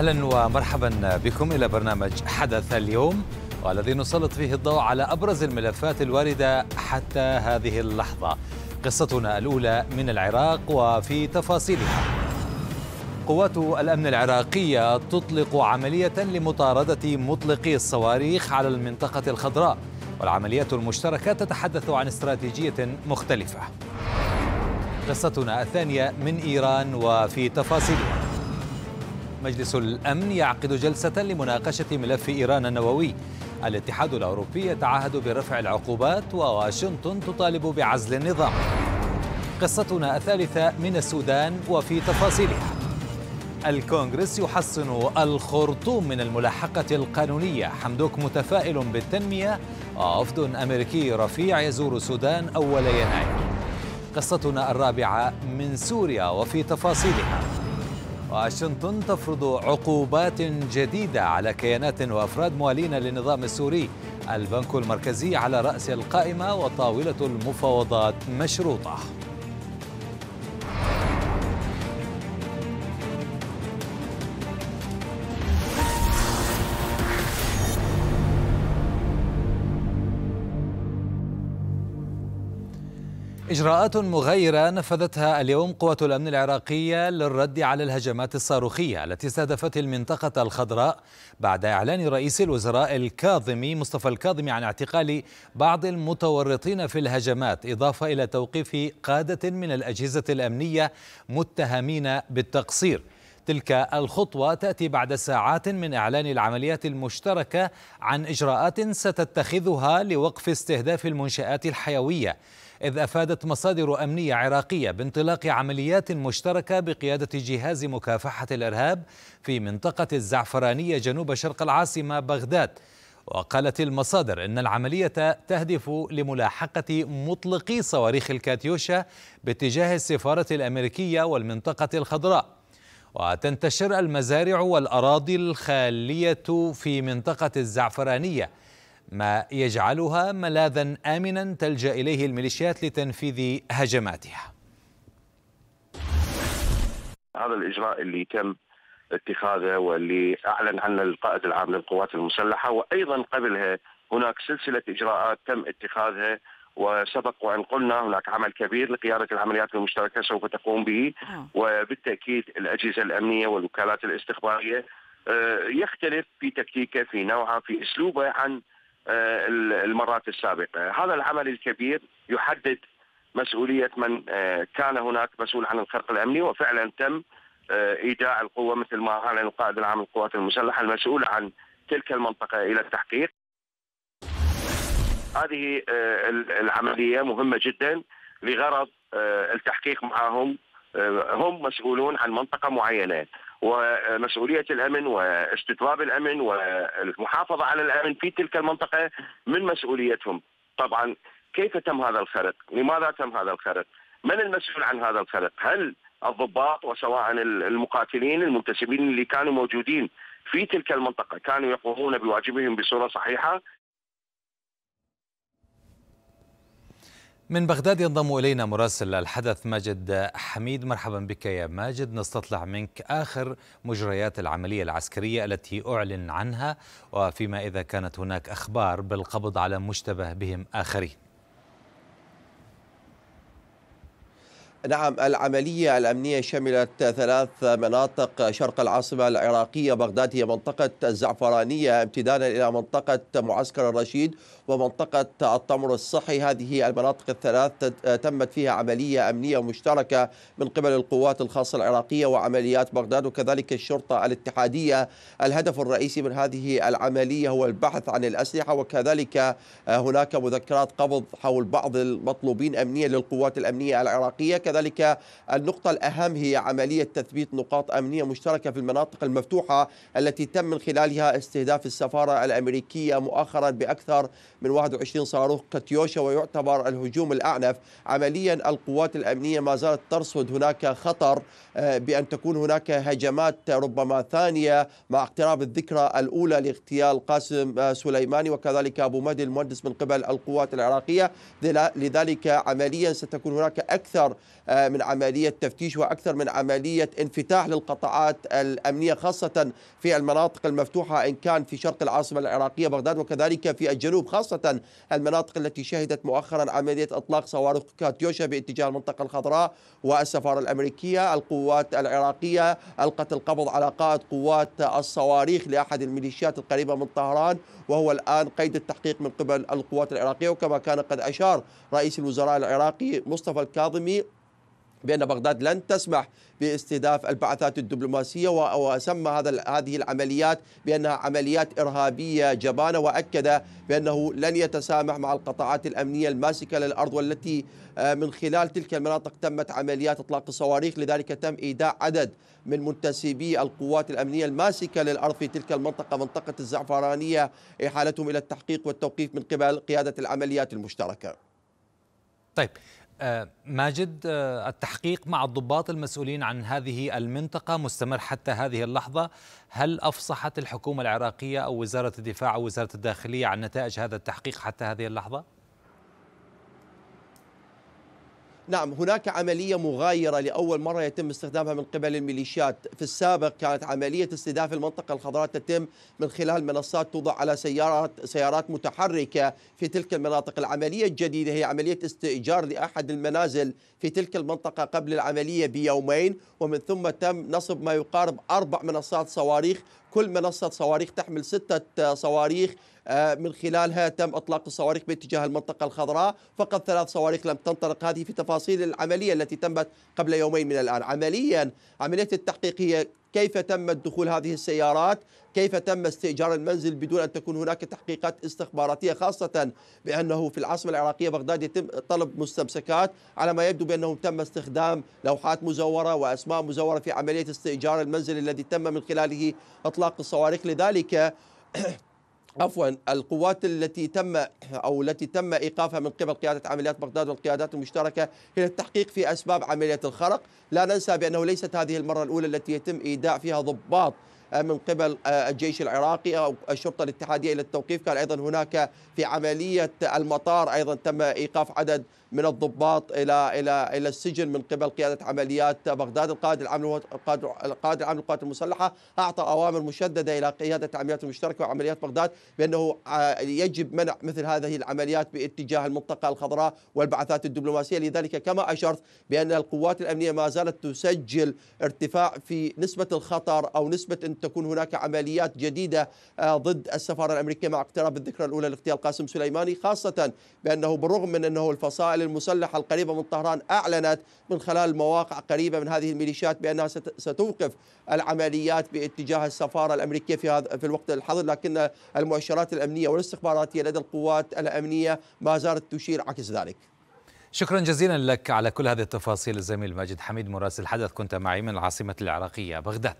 أهلا ومرحبا بكم إلى برنامج حدث اليوم والذي نسلط فيه الضوء على أبرز الملفات الواردة حتى هذه اللحظة قصتنا الأولى من العراق وفي تفاصيلها قوات الأمن العراقية تطلق عملية لمطاردة مطلقي الصواريخ على المنطقة الخضراء والعمليات المشتركة تتحدث عن استراتيجية مختلفة قصتنا الثانية من إيران وفي تفاصيلها مجلس الأمن يعقد جلسة لمناقشة ملف إيران النووي الاتحاد الأوروبي يتعهد برفع العقوبات وواشنطن تطالب بعزل النظام قصتنا الثالثة من السودان وفي تفاصيلها الكونغرس يحصن الخرطوم من الملاحقة القانونية حمدوك متفائل بالتنمية ووفد أمريكي رفيع يزور السودان أول يناير قصتنا الرابعة من سوريا وفي تفاصيلها واشنطن تفرض عقوبات جديدة على كيانات وأفراد موالين للنظام السوري البنك المركزي على رأس القائمة وطاولة المفاوضات مشروطة إجراءات مغيرة نفذتها اليوم قوة الأمن العراقية للرد على الهجمات الصاروخية التي استهدفت المنطقة الخضراء بعد إعلان رئيس الوزراء الكاظمي مصطفى الكاظمي عن اعتقال بعض المتورطين في الهجمات إضافة إلى توقيف قادة من الأجهزة الأمنية متهمين بالتقصير تلك الخطوة تأتي بعد ساعات من إعلان العمليات المشتركة عن إجراءات ستتخذها لوقف استهداف المنشآت الحيوية إذ أفادت مصادر أمنية عراقية بانطلاق عمليات مشتركة بقيادة جهاز مكافحة الإرهاب في منطقة الزعفرانية جنوب شرق العاصمة بغداد وقالت المصادر إن العملية تهدف لملاحقة مطلقي صواريخ الكاتيوشا باتجاه السفارة الأمريكية والمنطقة الخضراء وتنتشر المزارع والأراضي الخالية في منطقة الزعفرانية ما يجعلها ملاذا آمنا تلجأ إليه الميليشيات لتنفيذ هجماتها هذا الإجراء اللي تم اتخاذه واللي أعلن عنه القائد العام للقوات المسلحة وأيضا قبلها هناك سلسلة إجراءات تم اتخاذها وسبق وان قلنا هناك عمل كبير لقياده العمليات المشتركه سوف تقوم به نعم. وبالتاكيد الاجهزه الامنيه والوكالات الاستخباريه آه، يختلف في تكتيكه في نوعه في اسلوبه عن آه، المرات السابقة هذا العمل الكبير يحدد مسؤولية من آه، كان هناك مسؤول عن الخرق الأمني وفعلا تم آه، إيداع القوة مثل ما أعلن القائد العام للقوات المسلحة المسؤول عن تلك المنطقة إلى التحقيق هذه العملية مهمة جدا لغرض التحقيق معهم هم مسؤولون عن منطقة معينة ومسؤوليه الامن واستتباب الامن والمحافظه على الامن في تلك المنطقه من مسؤوليتهم. طبعا كيف تم هذا الخرق؟ لماذا تم هذا الخرق؟ من المسؤول عن هذا الخرق؟ هل الضباط وسواء المقاتلين المنتسبين اللي كانوا موجودين في تلك المنطقه كانوا يقومون بواجبهم بصوره صحيحه؟ من بغداد ينضم إلينا مراسل الحدث ماجد حميد مرحبا بك يا ماجد نستطلع منك آخر مجريات العملية العسكرية التي أعلن عنها وفيما إذا كانت هناك أخبار بالقبض على مشتبه بهم آخرين نعم العملية الأمنية شملت ثلاث مناطق شرق العاصمة العراقية بغداد هي منطقة الزعفرانية امتدادا إلى منطقة معسكر الرشيد ومنطقة الطمر الصحي هذه المناطق الثلاث تمت فيها عملية أمنية مشتركة من قبل القوات الخاصة العراقية وعمليات بغداد وكذلك الشرطة الاتحادية الهدف الرئيسي من هذه العملية هو البحث عن الأسلحة وكذلك هناك مذكرات قبض حول بعض المطلوبين أمنيا للقوات الأمنية العراقية كذلك النقطة الأهم هي عملية تثبيت نقاط أمنية مشتركة في المناطق المفتوحة التي تم من خلالها استهداف السفارة الأمريكية مؤخرا بأكثر من 21 صاروخ كاتيوشا ويعتبر الهجوم الأعنف عمليا القوات الأمنية ما زالت ترصد هناك خطر آه، بأن تكون هناك هجمات ربما ثانية مع اقتراب الذكرى الأولى لاغتيال قاسم آه، سليماني وكذلك أبو مهدي المهندس من قبل القوات العراقية لذلك عمليا ستكون هناك أكثر آه، من عملية تفتيش وأكثر من عملية انفتاح للقطاعات الأمنية خاصة في المناطق المفتوحة إن كان في شرق العاصمة العراقية بغداد وكذلك في الجنوب خاصة المناطق التي شهدت مؤخرا عملية إطلاق صواريخ كاتيوشا باتجاه المنطقة الخضراء والسفارة الأمريكية القوات العراقية ألقت القبض على قائد قوات الصواريخ لأحد الميليشيات القريبة من طهران وهو الآن قيد التحقيق من قبل القوات العراقية وكما كان قد أشار رئيس الوزراء العراقي مصطفى الكاظمي بأن بغداد لن تسمح باستهداف البعثات الدبلوماسية وسمى هذا هذه العمليات بأنها عمليات إرهابية جبانة وأكد بأنه لن يتسامح مع القطاعات الأمنية الماسكة للأرض والتي آه، من خلال تلك المناطق تمت عمليات إطلاق الصواريخ لذلك تم إيداع عدد من منتسبي القوات الأمنية الماسكة للأرض في تلك المنطقة منطقة الزعفرانية إحالتهم إلى التحقيق والتوقيف من قبل قيادة العمليات المشتركة طيب آه، ماجد آه، التحقيق مع الضباط المسؤولين عن هذه المنطقة مستمر حتى هذه اللحظة هل أفصحت الحكومة العراقية أو وزارة الدفاع أو وزارة الداخلية عن نتائج هذا التحقيق حتى هذه اللحظة؟ نعم هناك عملية مغايرة لأول مرة يتم استخدامها من قبل الميليشيات في السابق كانت عملية استهداف المنطقة الخضراء تتم من خلال منصات توضع على سيارات سيارات متحركة في تلك المناطق العملية الجديدة هي عملية استئجار لأحد المنازل في تلك المنطقة قبل العملية بيومين ومن ثم تم نصب ما يقارب أربع منصات صواريخ كل منصة صواريخ تحمل ستة صواريخ آه، من خلالها تم اطلاق الصواريخ باتجاه المنطقه الخضراء فقط ثلاث صواريخ لم تنطلق هذه في تفاصيل العمليه التي تمت قبل يومين من الان عمليا عمليه التحقيق هي كيف تم دخول هذه السيارات كيف تم استئجار المنزل بدون أن تكون هناك تحقيقات استخباراتية خاصة بأنه في العاصمة العراقية بغداد يتم طلب مستمسكات على ما يبدو بأنه تم استخدام لوحات مزورة وأسماء مزورة في عملية استئجار المنزل الذي تم من خلاله إطلاق الصواريخ لذلك عفوا القوات التي تم او التي تم ايقافها من قبل قياده عمليات بغداد والقيادات المشتركه هي التحقيق في اسباب عمليه الخرق، لا ننسى بانه ليست هذه المره الاولى التي يتم ايداع فيها ضباط آه، من قبل آه، الجيش العراقي او الشرطه الاتحاديه الى التوقيف، كان ايضا هناك في عمليه المطار ايضا تم ايقاف عدد من الضباط الى الى الى السجن من قبل قياده عمليات بغداد، القائد العام القائد العام للقوات المسلحه اعطى اوامر مشدده الى قياده العمليات المشتركه وعمليات بغداد بانه آه، يجب منع مثل هذه العمليات باتجاه المنطقه الخضراء والبعثات الدبلوماسيه، لذلك كما اشرت بان القوات الامنيه ما زالت تسجل ارتفاع في نسبه الخطر او نسبه ان تكون هناك عمليات جديده آه، ضد السفاره الامريكيه مع اقتراب الذكرى الاولى لاغتيال قاسم سليماني، خاصه بانه بالرغم من انه الفصائل الفصائل المسلحة القريبة من طهران أعلنت من خلال مواقع قريبة من هذه الميليشيات بأنها ستوقف العمليات باتجاه السفارة الأمريكية في هذا في الوقت الحاضر لكن المؤشرات الأمنية والاستخباراتية لدى القوات الأمنية ما زالت تشير عكس ذلك شكرا جزيلا لك على كل هذه التفاصيل الزميل ماجد حميد مراسل حدث كنت معي من العاصمة العراقية بغداد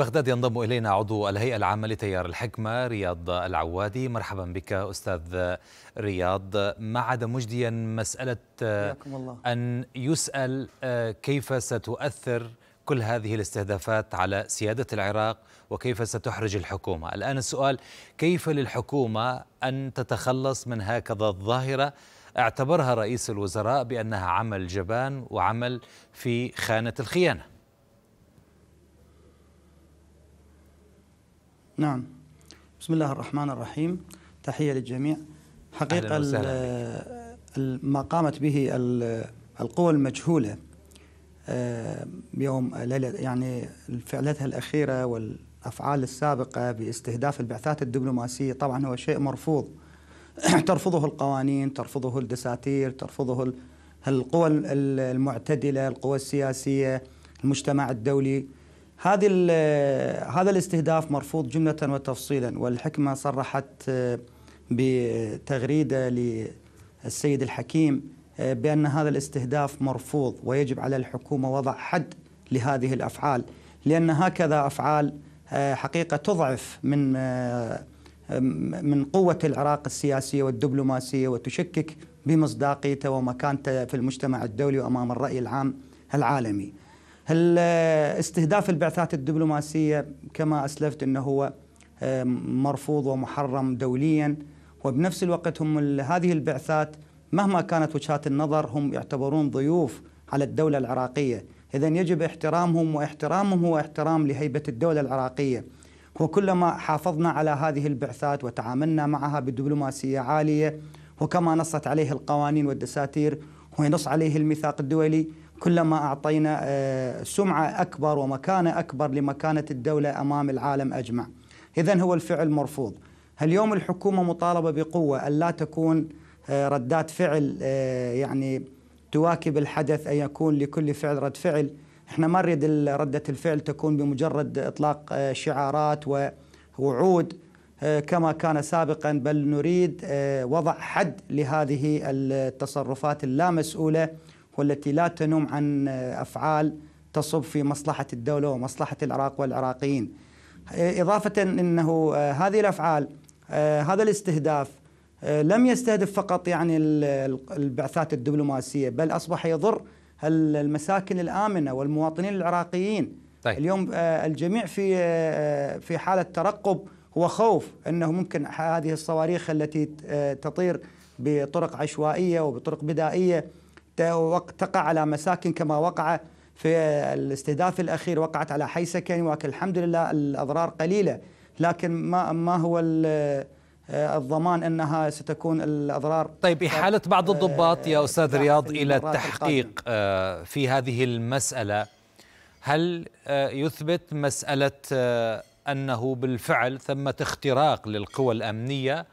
بغداد ينضم إلينا عضو الهيئة العامة لتيار الحكمة رياض العوادي مرحبا بك أستاذ رياض ما عاد مجديا مسألة آه، الله. أن يسأل آه، كيف ستؤثر كل هذه الاستهدافات على سيادة العراق وكيف ستحرج الحكومة الآن السؤال كيف للحكومة أن تتخلص من هكذا الظاهرة اعتبرها رئيس الوزراء بأنها عمل جبان وعمل في خانة الخيانة نعم بسم الله الرحمن الرحيم تحية للجميع حقيقة ما قامت به القوى المجهولة آه، يوم يعني فعلتها الأخيرة والأفعال السابقة باستهداف البعثات الدبلوماسية طبعا هو شيء مرفوض ترفضه القوانين ترفضه الدساتير ترفضه القوى المعتدلة القوى السياسية المجتمع الدولي هذه هذا الاستهداف مرفوض جملة وتفصيلا والحكمة صرحت آه، بتغريدة للسيد الحكيم آه، بأن هذا الاستهداف مرفوض ويجب على الحكومة وضع حد لهذه الأفعال لأن هكذا أفعال آه، حقيقة تضعف من من قوة العراق السياسية والدبلوماسية وتشكك بمصداقيته ومكانته في المجتمع الدولي وأمام الرأي العام العالمي هل آه، استهداف البعثات الدبلوماسية كما أسلفت أنه هو آه، مرفوض ومحرم دوليا وبنفس الوقت هم هذه البعثات مهما كانت وجهات النظر هم يعتبرون ضيوف على الدولة العراقية إذا يجب احترامهم واحترامهم هو احترام لهيبة الدولة العراقية وكلما حافظنا على هذه البعثات وتعاملنا معها بدبلوماسية عالية وكما نصت عليه القوانين والدساتير وينص عليه الميثاق الدولي كلما أعطينا آه، سمعة أكبر ومكانة أكبر لمكانة الدولة أمام العالم أجمع إذا هو الفعل مرفوض اليوم الحكومة مطالبة بقوة ألا تكون آه، ردات فعل آه، يعني تواكب الحدث أن يكون لكل فعل رد فعل احنا ما نريد ردة الفعل تكون بمجرد إطلاق شعارات ووعود كما كان سابقا بل نريد وضع حد لهذه التصرفات اللامسؤوله والتي لا تنم عن أفعال تصب في مصلحة الدولة ومصلحة العراق والعراقيين إضافة أنه آه، هذه الأفعال آه، هذا الاستهداف آه، لم يستهدف فقط يعني البعثات الدبلوماسية بل أصبح يضر المساكن الآمنة والمواطنين العراقيين طيب. اليوم الجميع في في حالة ترقب وخوف أنه ممكن هذه الصواريخ التي تطير بطرق عشوائية وبطرق بدائية تقع على مساكن كما وقع في الاستهداف الاخير وقعت على حي سكني ولكن الحمد لله الاضرار قليله لكن ما ما هو آه، الضمان انها ستكون الاضرار طيب احاله بعض آه، الضباط يا استاذ رياض الى التحقيق آه، في هذه المساله هل يثبت مساله انه بالفعل ثمه اختراق للقوى الامنيه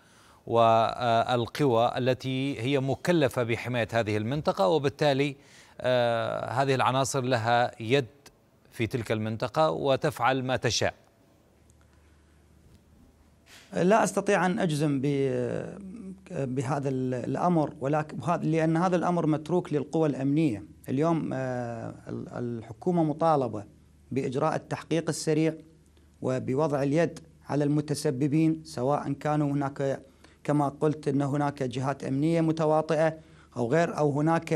والقوى التي هي مكلفة بحماية هذه المنطقة وبالتالي آه، هذه العناصر لها يد في تلك المنطقة وتفعل ما تشاء لا استطيع ان اجزم بهذا الامر ولكن لان هذا الامر متروك للقوى الامنيه، اليوم آه، الحكومه مطالبه باجراء التحقيق السريع وبوضع اليد على المتسببين سواء كانوا هناك كما قلت أن هناك جهات أمنية متواطئة أو غير أو هناك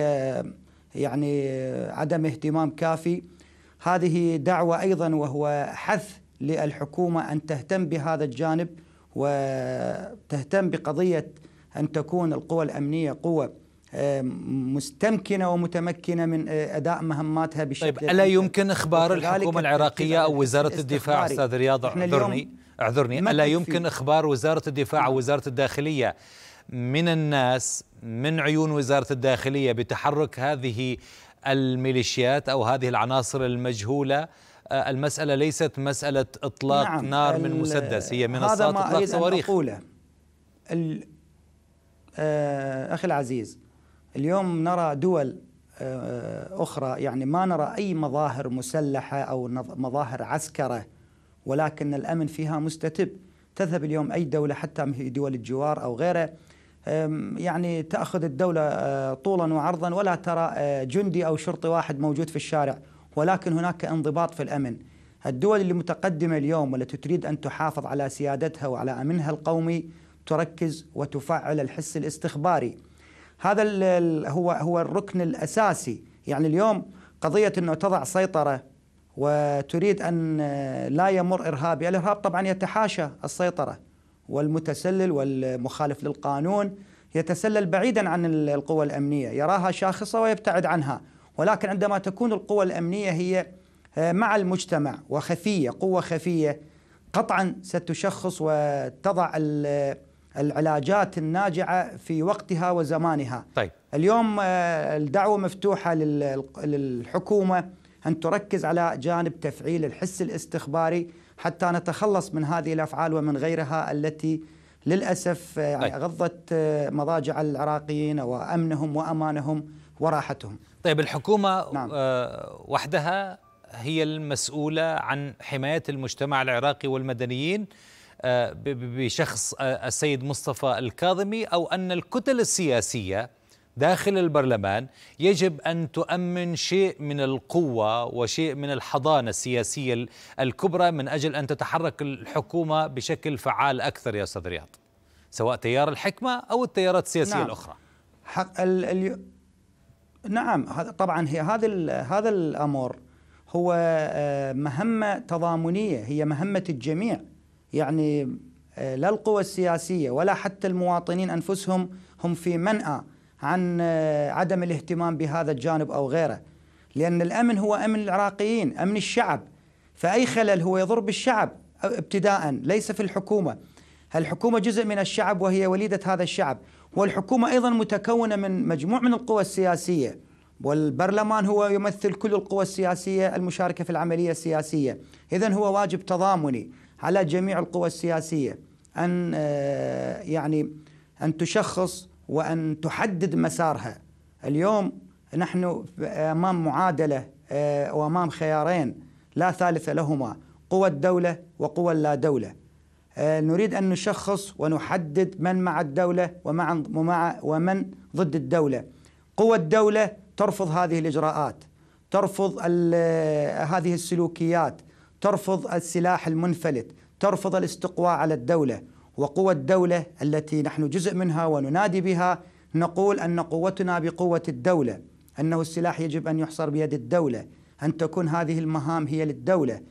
يعني عدم اهتمام كافي هذه دعوة أيضا وهو حث للحكومة أن تهتم بهذا الجانب وتهتم بقضية أن تكون القوى الأمنية قوة مستمكنه ومتمكنه من آه، اداء مهماتها بشكل طيب الا يمكن اخبار الحكومه العراقيه او وزاره الدفاع استاذ رياض اليوم اعذرني ألا يمكن إخبار وزارة الدفاع أو نعم. وزارة الداخلية من الناس من عيون وزارة الداخلية بتحرك هذه الميليشيات أو هذه العناصر المجهولة آه، المسألة ليست مسألة إطلاق نعم نار من مسدس هي منصات إطلاق صواريخ هذا آه، أخي العزيز اليوم نرى دول آه، أخرى يعني ما نرى أي مظاهر مسلحة أو مظاهر عسكرة ولكن الأمن فيها مستتب تذهب اليوم أي دولة حتى دول الجوار أو غيره يعني تأخذ الدولة أه، طولا وعرضا ولا ترى أه، جندي أو شرطي واحد موجود في الشارع ولكن هناك انضباط في الأمن الدول اللي متقدمة اليوم والتي تريد أن تحافظ على سيادتها وعلى أمنها القومي تركز وتفعل الحس الاستخباري هذا هو هو الركن الأساسي يعني اليوم قضية أنه تضع سيطرة وتريد أن آه، لا يمر إرهابي يعني الإرهاب طبعا يتحاشى السيطرة والمتسلل والمخالف للقانون يتسلل بعيدا عن القوى الأمنية يراها شاخصة ويبتعد عنها ولكن عندما تكون القوى الأمنية هي آه، مع المجتمع وخفية قوة خفية قطعا ستشخص وتضع العلاجات الناجعة في وقتها وزمانها طيب. اليوم آه، الدعوة مفتوحة للحكومة أن تركز على جانب تفعيل الحس الاستخباري حتى نتخلص من هذه الأفعال ومن غيرها التي للأسف يعني غضت آه، مضاجع العراقيين وأمنهم وأمانهم وراحتهم طيب الحكومة نعم. آه، وحدها هي المسؤولة عن حماية المجتمع العراقي والمدنيين بشخص السيد مصطفى الكاظمي أو أن الكتل السياسية داخل البرلمان يجب ان تؤمن شيء من القوه وشيء من الحضانه السياسيه الكبرى من اجل ان تتحرك الحكومه بشكل فعال اكثر يا استاذ رياض سواء تيار الحكمه او التيارات السياسيه نعم. الاخرى حق ال... ال... نعم طبعا هي هذا ال... هذا الامر هو آه، مهمه تضامنيه هي مهمه الجميع يعني آه، لا القوى السياسيه ولا حتى المواطنين انفسهم هم في منأى عن آه، عدم الاهتمام بهذا الجانب أو غيره لأن الأمن هو أمن العراقيين أمن الشعب فأي خلل هو يضر بالشعب ابتداء ليس في الحكومة الحكومة جزء من الشعب وهي وليدة هذا الشعب والحكومة أيضا متكونة من مجموع من القوى السياسية والبرلمان هو يمثل كل القوى السياسية المشاركة في العملية السياسية إذا هو واجب تضامني على جميع القوى السياسية أن آه، يعني أن تشخص وأن تحدد مسارها اليوم نحن أمام معادلة آه، وأمام خيارين لا ثالث لهما قوى الدولة وقوى اللا دولة آه، نريد أن نشخص ونحدد من مع الدولة ومع ومن ضد الدولة قوى الدولة ترفض هذه الإجراءات ترفض آه، هذه السلوكيات ترفض السلاح المنفلت ترفض الاستقواء على الدولة وقوى الدولة التي نحن جزء منها وننادي بها نقول أن قوتنا بقوة الدولة أنه السلاح يجب أن يحصر بيد الدولة أن تكون هذه المهام هي للدولة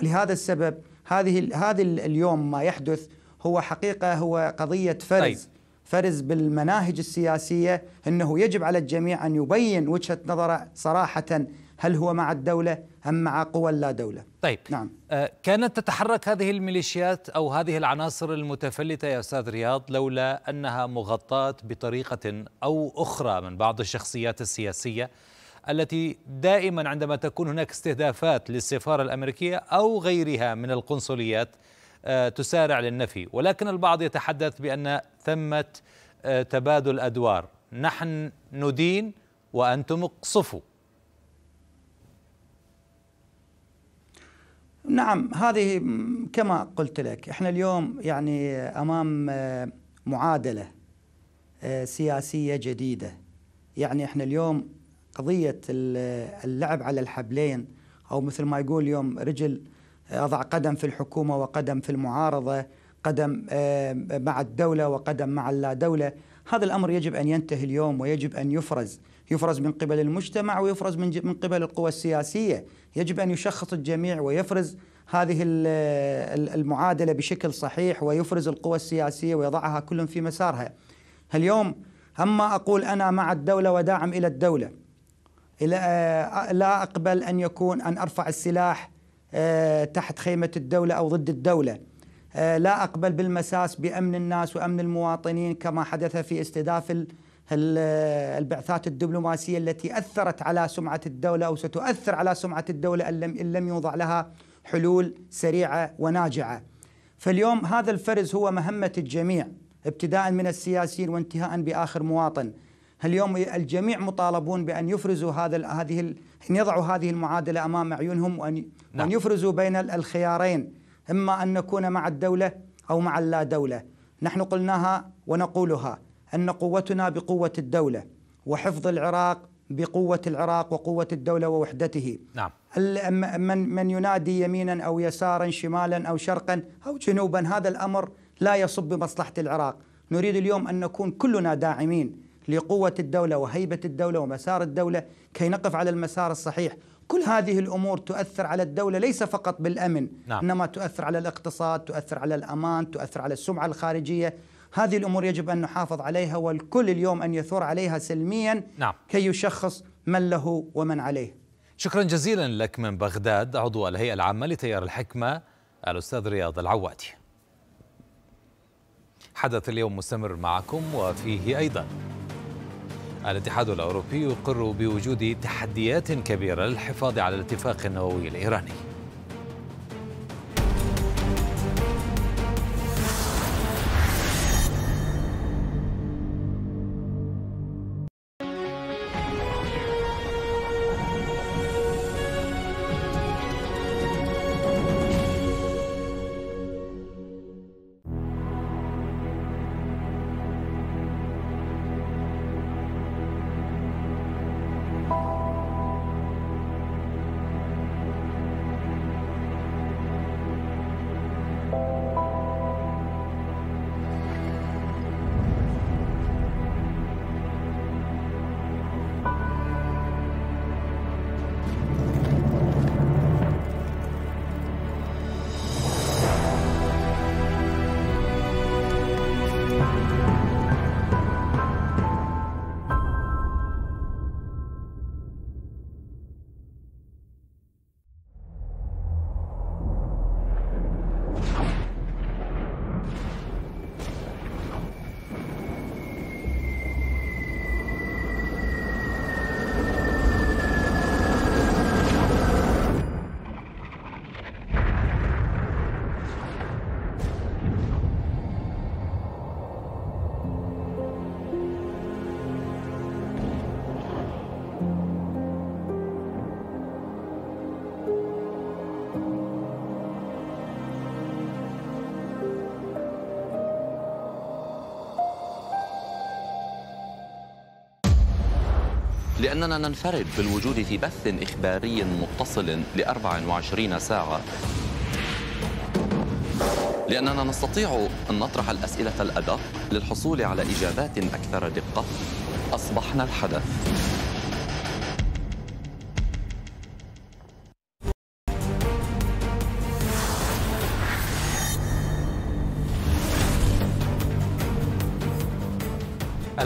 ولهذا السبب هذه هذا اليوم ما يحدث هو حقيقة هو قضية فرز طيب. فرز بالمناهج السياسية أنه يجب على الجميع أن يبين وجهة نظره صراحة هل هو مع الدولة هم مع قوى لا دولة طيب نعم آه، كانت تتحرك هذه الميليشيات أو هذه العناصر المتفلتة يا أستاذ رياض لولا أنها مغطاة بطريقة أو أخرى من بعض الشخصيات السياسية التي دائما عندما تكون هناك استهدافات للسفارة الأمريكية أو غيرها من القنصليات آه، تسارع للنفي ولكن البعض يتحدث بأن ثمة آه، تبادل أدوار نحن ندين وأنتم اقصفوا نعم هذه كما قلت لك احنا اليوم يعني امام آه، معادله آه، سياسيه جديده يعني احنا اليوم قضيه اللعب على الحبلين او مثل ما يقول اليوم رجل آه، اضع قدم في الحكومه وقدم في المعارضه قدم مع الدوله وقدم مع اللا دوله هذا الامر يجب ان ينتهي اليوم ويجب ان يفرز يفرز من قبل المجتمع ويفرز من من قبل القوى السياسيه يجب ان يشخص الجميع ويفرز هذه المعادله بشكل صحيح ويفرز القوى السياسيه ويضعها كلهم في مسارها اليوم اما اقول انا مع الدوله وداعم الى الدوله آه، لا اقبل ان يكون ان ارفع السلاح آه، تحت خيمه الدوله او ضد الدوله آه، لا اقبل بالمساس بامن الناس وامن المواطنين كما حدث في استهداف البعثات الدبلوماسية التي أثرت على سمعة الدولة أو ستؤثر على سمعة الدولة إن لم يوضع لها حلول سريعة وناجعة فاليوم هذا الفرز هو مهمة الجميع ابتداء من السياسيين وانتهاء بآخر مواطن اليوم الجميع مطالبون بأن يفرزوا هذا هذه أن يضعوا هذه المعادلة أمام أعينهم وأن نعم. يفرزوا بين الخيارين إما أن نكون مع الدولة أو مع اللا دولة نحن قلناها ونقولها أن قوتنا بقوة الدولة وحفظ العراق بقوة العراق وقوة الدولة ووحدته نعم من, من ينادي يمينا أو يسارا شمالا أو شرقا أو جنوبا هذا الأمر لا يصب بمصلحة العراق نريد اليوم أن نكون كلنا داعمين لقوة الدولة وهيبة الدولة ومسار الدولة كي نقف على المسار الصحيح كل هذه الأمور تؤثر على الدولة ليس فقط بالأمن نعم. إنما تؤثر على الاقتصاد تؤثر على الأمان تؤثر على السمعة الخارجية هذه الأمور يجب أن نحافظ عليها والكل اليوم أن يثور عليها سلميا نعم. كي يشخص من له ومن عليه شكرا جزيلا لك من بغداد عضو الهيئة العامة لتيار الحكمة الأستاذ رياض العوادي حدث اليوم مستمر معكم وفيه أيضا الاتحاد الأوروبي يقر بوجود تحديات كبيرة للحفاظ على الاتفاق النووي الإيراني لأننا ننفرد بالوجود في بث إخباري متصل ل 24 ساعة لأننا نستطيع أن نطرح الأسئلة الأدق للحصول على إجابات أكثر دقة أصبحنا الحدث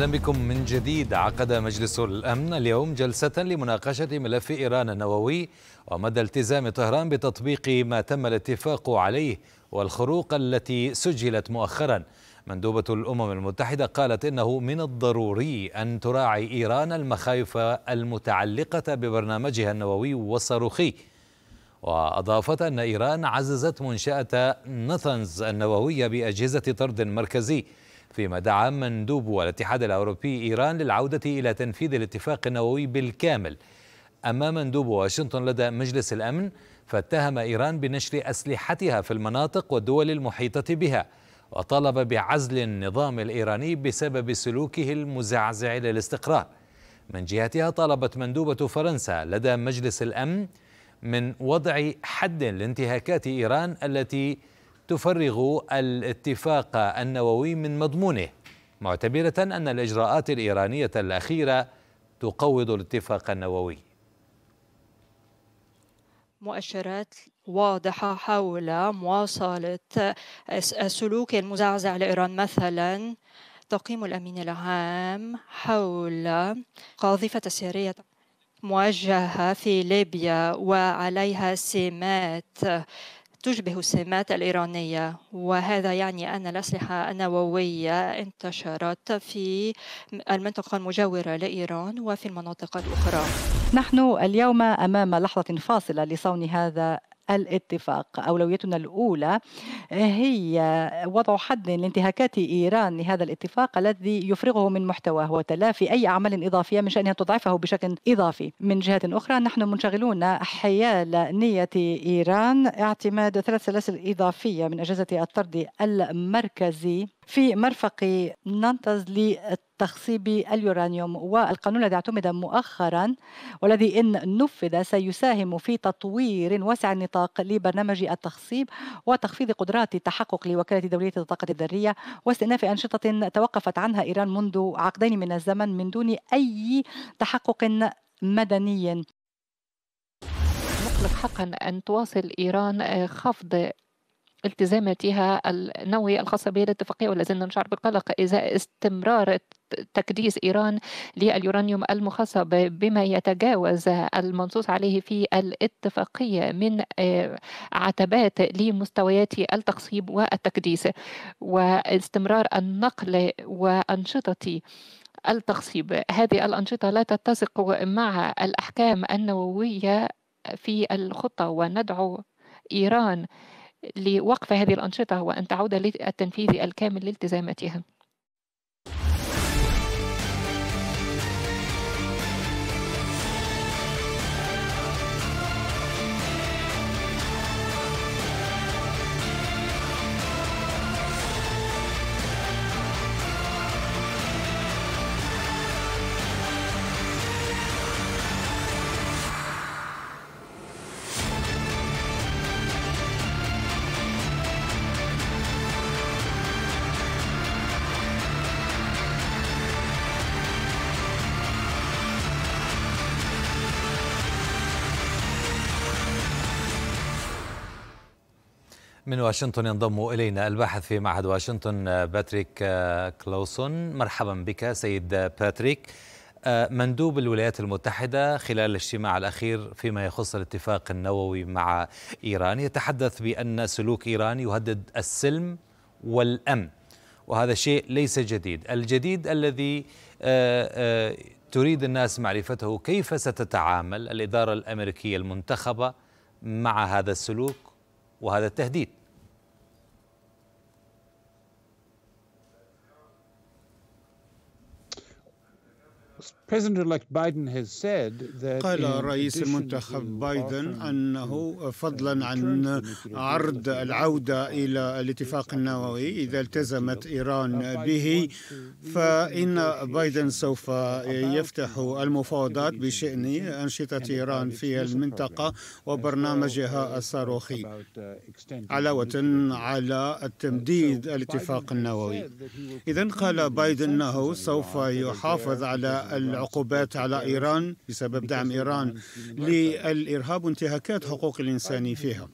اهلا بكم من جديد عقد مجلس الامن اليوم جلسه لمناقشه ملف ايران النووي ومدى التزام طهران بتطبيق ما تم الاتفاق عليه والخروق التي سجلت مؤخرا مندوبه الامم المتحده قالت انه من الضروري ان تراعي ايران المخاوف المتعلقه ببرنامجها النووي والصاروخي واضافت ان ايران عززت منشاه نثنز النوويه باجهزه طرد مركزي فيما دعا مندوب الاتحاد الأوروبي إيران للعودة إلى تنفيذ الاتفاق النووي بالكامل أما مندوب واشنطن لدى مجلس الأمن فاتهم إيران بنشر أسلحتها في المناطق والدول المحيطة بها وطلب بعزل النظام الإيراني بسبب سلوكه المزعزع للاستقرار من جهتها طالبت مندوبة فرنسا لدى مجلس الأمن من وضع حد لانتهاكات إيران التي تفرغ الاتفاق النووي من مضمونه معتبرة أن الإجراءات الإيرانية الأخيرة تقوض الاتفاق النووي مؤشرات واضحة حول مواصلة السلوك المزعزع لإيران مثلا تقييم الأمين العام حول قاذفة سيرية موجهة في ليبيا وعليها سمات تشبه السمات الإيرانية وهذا يعني أن الأسلحة النووية انتشرت في المنطقة المجاورة لإيران وفي المناطق الأخرى نحن اليوم أمام لحظة فاصلة لصون هذا الاتفاق أولويتنا الأولى آه، هي آه، وضع حد لانتهاكات إيران لهذا الاتفاق الذي يفرغه من محتواه وتلافي أي أعمال إضافية من شأنها تضعفه بشكل إضافي من جهة أخرى نحن منشغلون حيال نية إيران اعتماد ثلاث سلاسل إضافية من أجهزة الطرد المركزي في مرفق ننتظ لتخصيب اليورانيوم والقانون الذي اعتمد مؤخرا والذي ان نفذ سيساهم في تطوير واسع النطاق لبرنامج التخصيب وتخفيض قدرات التحقق لوكاله دوليه الطاقه الذريه واستئناف انشطه توقفت عنها ايران منذ عقدين من الزمن من دون اي تحقق مدني حقا ان تواصل ايران آه، خفض التزاماتها النووية الخاصة بها الاتفاقية ولا زلنا نشعر بالقلق إذا استمرار تكديس إيران لليورانيوم المخصب بما يتجاوز المنصوص عليه في الاتفاقية من آه، عتبات لمستويات التخصيب والتكديس واستمرار النقل وأنشطة التخصيب هذه الأنشطة لا تتسق مع الأحكام النووية في الخطة وندعو إيران لوقف هذه الأنشطة وأن تعود للتنفيذ الكامل لالتزاماتها من واشنطن ينضم إلينا الباحث في معهد واشنطن آه، باتريك آه، كلوسون مرحبا بك سيد باتريك آه، مندوب الولايات المتحدة خلال الاجتماع الأخير فيما يخص الاتفاق النووي مع إيران يتحدث بأن سلوك إيران يهدد السلم والأمن وهذا شيء ليس جديد الجديد الذي تريد الناس معرفته كيف ستتعامل الإدارة الأمريكية المنتخبة مع هذا السلوك وهذا التهديد قال الرئيس المنتخب بايدن انه فضلا عن عرض العوده uh, الى الاتفاق النووي اذا التزمت ايران به فان بايدن سوف يفتح المفاوضات بشان انشطه ايران في المنطقه وبرنامجها uh, الصاروخي uh, علاوه على التمديد الاتفاق النووي اذا قال بايدن انه سوف يحافظ على العقوبات على إيران بسبب دعم إيران للإرهاب وانتهاكات حقوق الإنسان فيها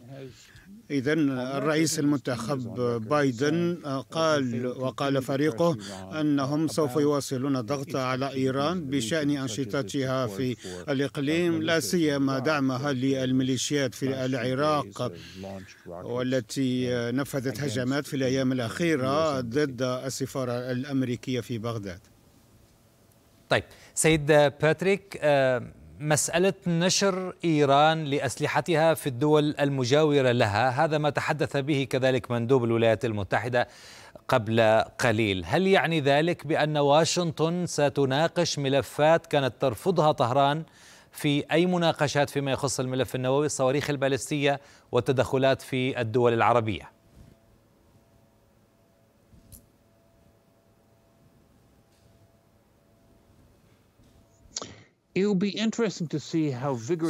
إذا الرئيس المنتخب بايدن قال وقال فريقه أنهم سوف يواصلون الضغط على إيران بشأن أنشطتها في الإقليم لا سيما دعمها للميليشيات في العراق والتي نفذت هجمات في الأيام الأخيرة ضد السفارة الأمريكية في بغداد. طيب سيد باتريك آه، مسألة نشر إيران لأسلحتها في الدول المجاورة لها هذا ما تحدث به كذلك مندوب الولايات المتحدة قبل قليل هل يعني ذلك بأن واشنطن ستناقش ملفات كانت ترفضها طهران في أي مناقشات فيما يخص الملف النووي الصواريخ البالستية والتدخلات في الدول العربية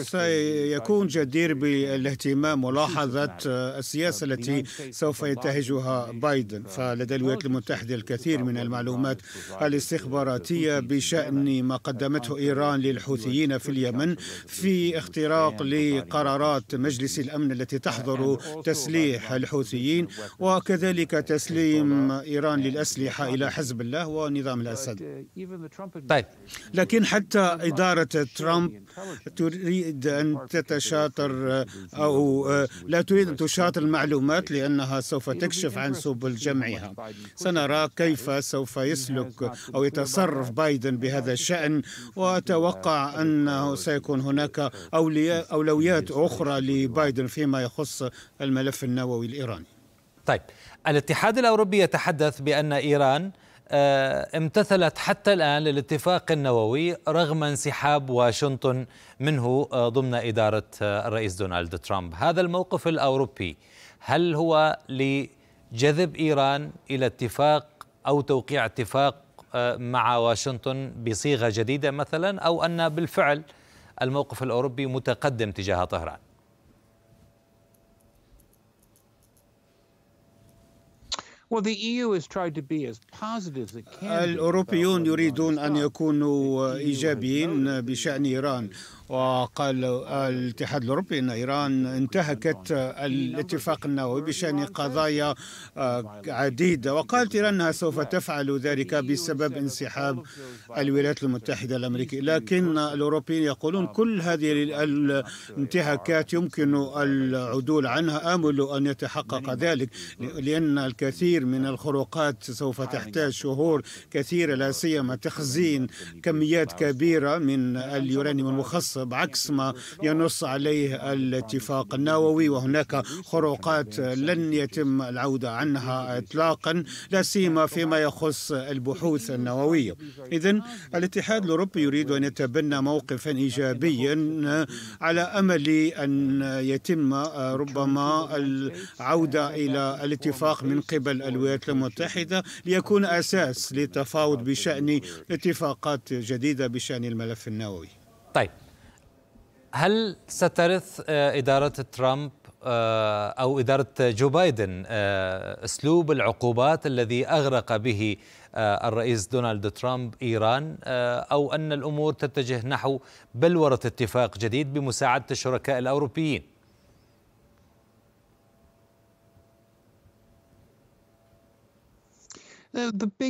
سيكون جدير بالاهتمام ملاحظة السياسة التي سوف ينتهجها بايدن فلدى الولايات المتحدة الكثير من المعلومات الاستخباراتية بشأن ما قدمته إيران للحوثيين في اليمن في اختراق لقرارات مجلس الأمن التي تحظر تسليح الحوثيين وكذلك تسليم إيران للأسلحة إلى حزب الله ونظام الأسد uh, طيب. لكن حتى إدارة إدارة ترامب تريد أن تتشاطر أو آه، لا تريد أن تشاطر المعلومات لأنها سوف تكشف عن سبل جمعها سنرى كيف سوف يسلك أو يتصرف بايدن بهذا الشأن وأتوقع أنه سيكون هناك أولويات أخرى لبايدن فيما يخص الملف النووي الإيراني طيب الاتحاد الأوروبي يتحدث بأن إيران آه، امتثلت حتى الآن للاتفاق النووي رغم انسحاب واشنطن منه آه، ضمن إدارة آه، الرئيس دونالد ترامب هذا الموقف الأوروبي هل هو لجذب إيران إلى اتفاق أو توقيع اتفاق مع واشنطن بصيغة جديدة مثلا أو أن بالفعل الموقف الأوروبي متقدم تجاه طهران E الأوروبيون يريدون أن e يكونوا إيجابيين بشأن إيران وقال الاتحاد الأوروبي أن إيران انتهكت الاتفاق النووي بشأن قضايا آه، عديدة وقالت إيران أنها سوف تفعل ذلك بسبب انسحاب الولايات المتحدة الأمريكية لكن الأوروبيين يقولون كل هذه الانتهاكات يمكن العدول عنها آمل أن يتحقق ذلك لأن الكثير من الخروقات سوف تحتاج شهور كثيرة لا سيما تخزين كميات كبيرة من اليورانيوم المخصص بعكس عكس ما ينص عليه الاتفاق النووي وهناك خروقات لن يتم العودة عنها إطلاقا لا سيما فيما يخص البحوث النووية إذا الاتحاد الأوروبي يريد أن يتبنى موقفا إيجابيا على أمل أن يتم ربما العودة إلى الاتفاق من قبل الولايات المتحدة ليكون أساس للتفاوض بشأن اتفاقات جديدة بشأن الملف النووي طيب هل سترث آه، إدارة ترامب آه، أو إدارة جو بايدن آه، أسلوب العقوبات الذي أغرق به الرئيس دونالد ترامب إيران أو أن الأمور تتجه نحو بلورة اتفاق جديد بمساعدة الشركاء الأوروبيين؟ Uh,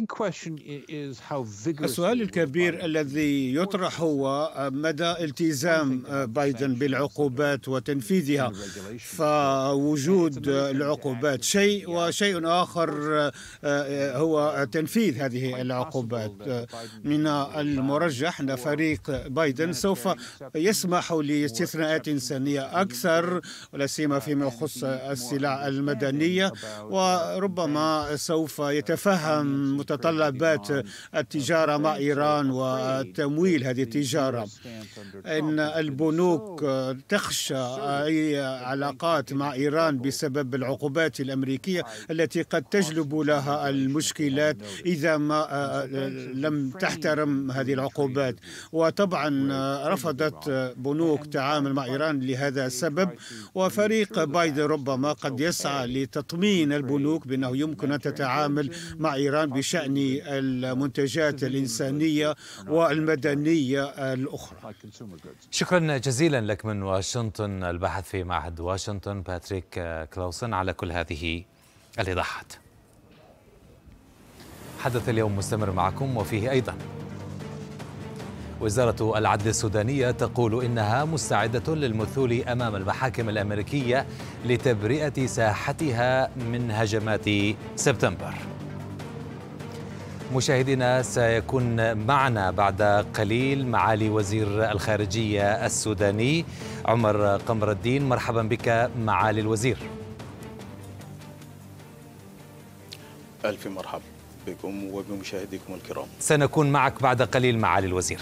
السؤال الكبير الذي يطرح هو uh, مدى التزام بايدن uh, بالعقوبات وتنفيذها فوجود العقوبات شيء وشيء آخر هو تنفيذ هذه العقوبات من المرجح أن فريق بايدن سوف يسمح لاستثناءات إنسانية أكثر ولا سيما فيما يخص السلع المدنية وربما سوف يتفهم متطلبات التجارة مع إيران وتمويل هذه التجارة إن البنوك تخشى أي علاقات مع إيران بسبب العقوبات الأمريكية التي قد تجلب لها المشكلات إذا ما لم تحترم هذه العقوبات وطبعا رفضت بنوك تعامل مع إيران لهذا السبب وفريق بايدن ربما قد يسعى لتطمين البنوك بأنه يمكن أن تتعامل مع إيران بشأن المنتجات الإنسانية والمدنية الأخرى شكرا جزيلا لك من واشنطن الباحث في معهد واشنطن باتريك كلاوسن على كل هذه الإيضاحات حدث اليوم مستمر معكم وفيه أيضا وزارة العدل السودانية تقول إنها مستعدة للمثول أمام المحاكم الأمريكية لتبرئة ساحتها من هجمات سبتمبر مشاهدينا سيكون معنا بعد قليل معالي وزير الخارجية السوداني عمر قمر الدين مرحبا بك معالي الوزير ألف مرحبا بكم وبمشاهديكم الكرام سنكون معك بعد قليل معالي الوزير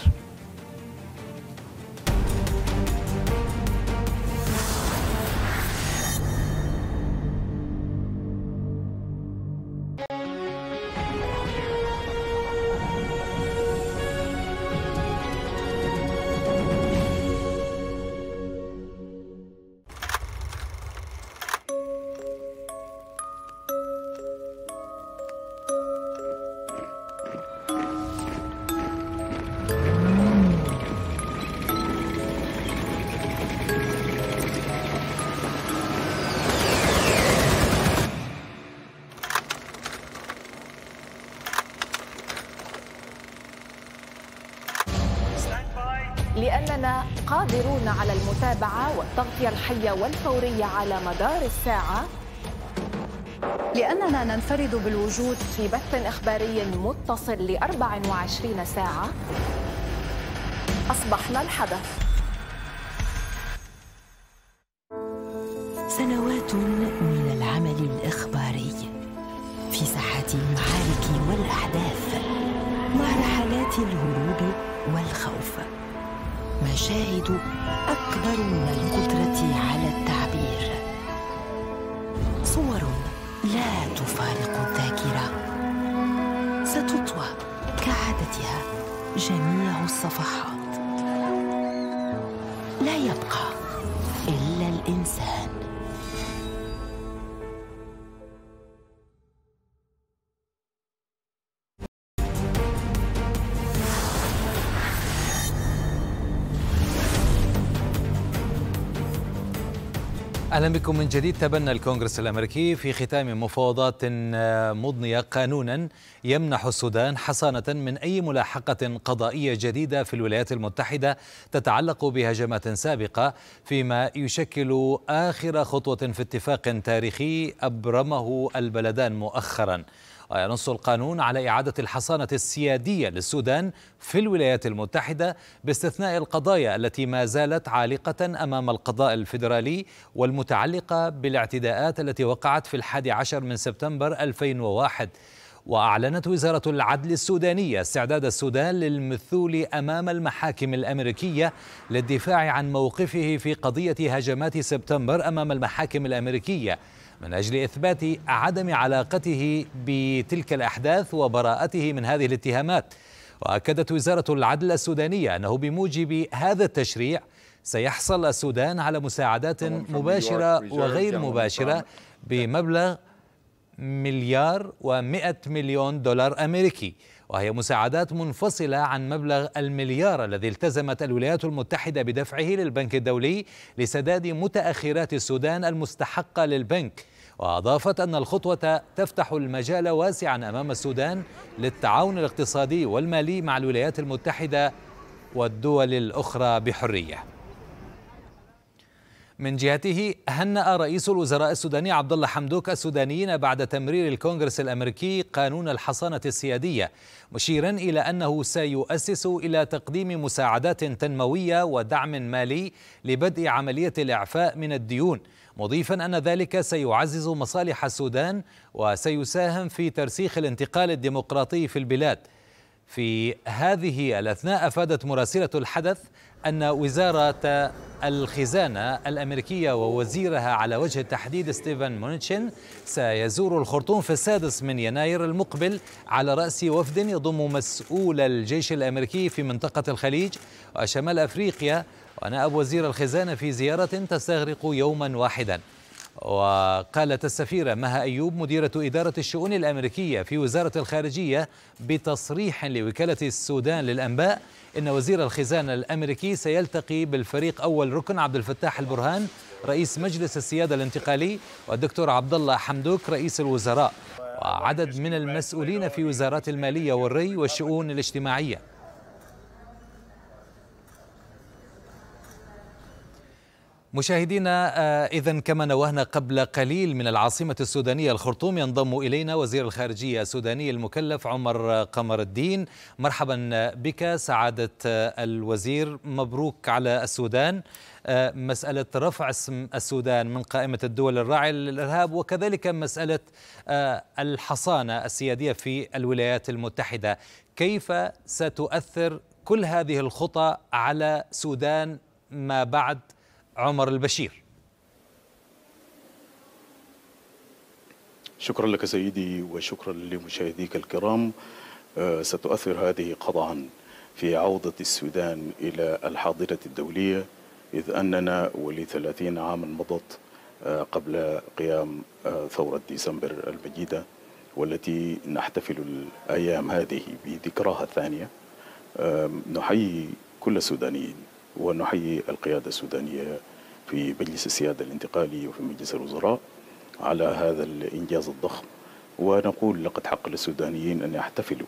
والفورية على مدار الساعة لأننا ننفرد بالوجود في بث إخباري متصل ل 24 ساعة أصبحنا الحدث الصفحات لا يبقى إلا الإنسان اهلا بكم من جديد تبنى الكونغرس الامريكي في ختام مفاوضات آه، مضنيه قانونا يمنح السودان حصانه من اي ملاحقه قضائيه جديده في الولايات المتحده تتعلق بهجمات سابقه فيما يشكل اخر خطوه في اتفاق تاريخي ابرمه البلدان مؤخرا وينص القانون على إعادة الحصانة السيادية للسودان في الولايات المتحدة باستثناء القضايا التي ما زالت عالقة أمام القضاء الفيدرالي والمتعلقة بالاعتداءات التي وقعت في الحادي عشر من سبتمبر 2001 وأعلنت وزارة العدل السودانية استعداد السودان للمثول أمام المحاكم الأمريكية للدفاع عن موقفه في قضية هجمات سبتمبر أمام المحاكم الأمريكية من أجل إثبات عدم علاقته بتلك الأحداث وبراءته من هذه الاتهامات وأكدت وزارة العدل السودانية أنه بموجب هذا التشريع سيحصل السودان على مساعدات مباشرة وغير مباشرة بمبلغ مليار ومئة مليون دولار أمريكي وهي مساعدات منفصلة عن مبلغ المليار الذي التزمت الولايات المتحدة بدفعه للبنك الدولي لسداد متأخرات السودان المستحقة للبنك وأضافت أن الخطوة تفتح المجال واسعا أمام السودان للتعاون الاقتصادي والمالي مع الولايات المتحدة والدول الأخرى بحرية من جهته هنأ رئيس الوزراء السوداني عبد الله حمدوك السودانيين بعد تمرير الكونغرس الامريكي قانون الحصانه السياديه مشيرا الى انه سيؤسس الى تقديم مساعدات تنمويه ودعم مالي لبدء عمليه الاعفاء من الديون مضيفا ان ذلك سيعزز مصالح السودان وسيساهم في ترسيخ الانتقال الديمقراطي في البلاد في هذه الاثناء افادت مراسله الحدث أن وزارة الخزانة الأمريكية ووزيرها على وجه التحديد ستيفن مونيتشن سيزور الخرطوم في السادس من يناير المقبل على رأس وفد يضم مسؤول الجيش الأمريكي في منطقة الخليج وشمال أفريقيا ونائب وزير الخزانة في زيارة تستغرق يوما واحدا وقالت السفيرة مها أيوب مديرة إدارة الشؤون الأمريكية في وزارة الخارجية بتصريح لوكالة السودان للأنباء إن وزير الخزانة الأمريكي سيلتقي بالفريق أول ركن عبد الفتاح البرهان رئيس مجلس السيادة الانتقالي والدكتور عبد الله حمدوك رئيس الوزراء وعدد من المسؤولين في وزارات المالية والري والشؤون الاجتماعية مشاهدينا آه، إذا كما نوهنا قبل قليل من العاصمة السودانية الخرطوم ينضم إلينا وزير الخارجية السوداني المكلف عمر قمر الدين مرحبا بك سعادة آه، الوزير مبروك على السودان آه، مسألة رفع اسم السودان من قائمة الدول الراعية للإرهاب وكذلك مسألة الحصانة السيادية في الولايات المتحدة كيف ستؤثر كل هذه الخطى على سودان ما بعد عمر البشير شكرا لك سيدي وشكرا لمشاهديك الكرام آه، ستؤثر هذه قطعا في عودة السودان إلى الحاضرة الدولية إذ أننا ولثلاثين عاما مضت آه، قبل قيام آه، ثورة ديسمبر المجيدة والتي نحتفل الأيام هذه بذكراها الثانية نحيي كل السودانيين ونحيي القيادة السودانية في مجلس السيادة الانتقالي وفي مجلس الوزراء على هذا الإنجاز الضخم ونقول لقد حق للسودانيين أن يحتفلوا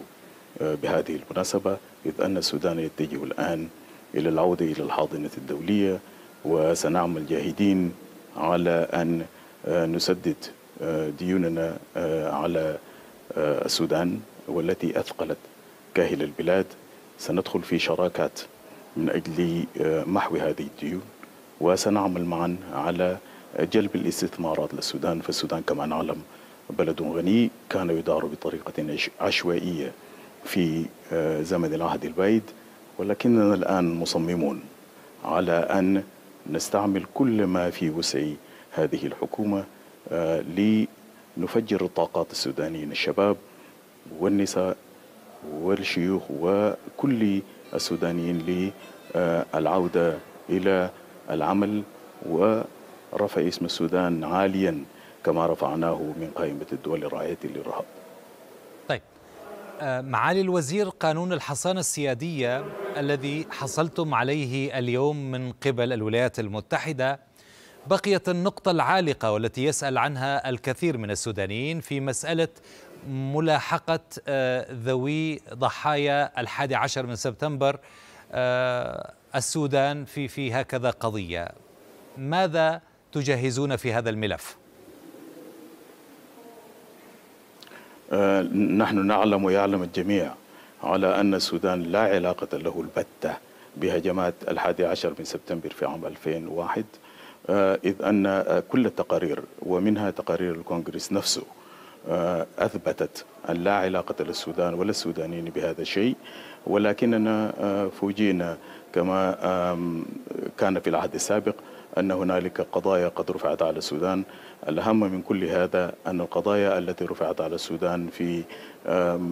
آه، بهذه المناسبة إذ أن السودان يتجه الآن إلى العودة إلى الحاضنة الدولية وسنعمل جاهدين على أن آه، نسدد آه، ديوننا على السودان والتي أثقلت كاهل البلاد سندخل في شراكات من أجل آه، محو هذه الديون وسنعمل معا على جلب الاستثمارات للسودان فالسودان كما نعلم بلد غني كان يدار بطريقة عشوائية في آه، زمن العهد البعيد ولكننا الآن مصممون على أن نستعمل كل ما في وسع هذه الحكومة آه، لنفجر الطاقات السودانيين الشباب والنساء والشيوخ وكل السودانيين للعودة إلى العمل ورفع اسم السودان عاليا كما رفعناه من قائمة الدول الراعية للرهاب طيب آه، معالي الوزير قانون الحصانة السيادية الذي حصلتم عليه اليوم من قبل الولايات المتحدة بقيت النقطة العالقة والتي يسأل عنها الكثير من السودانيين في مسألة ملاحقة آه، ذوي ضحايا الحادي عشر من سبتمبر آه، السودان في في هكذا قضية ماذا تجهزون في هذا الملف؟ آه، نحن نعلم ويعلم الجميع على أن السودان لا علاقة له البتة بهجمات الحادي عشر من سبتمبر في عام 2001 إذ أن كل التقارير ومنها تقارير الكونغرس نفسه آه، أثبتت أن لا علاقة للسودان ولا السودانيين بهذا الشيء ولكننا آه، فوجئنا كما كان في العهد السابق أن هنالك قضايا قد رفعت على السودان الأهم من كل هذا أن القضايا التي رفعت على السودان في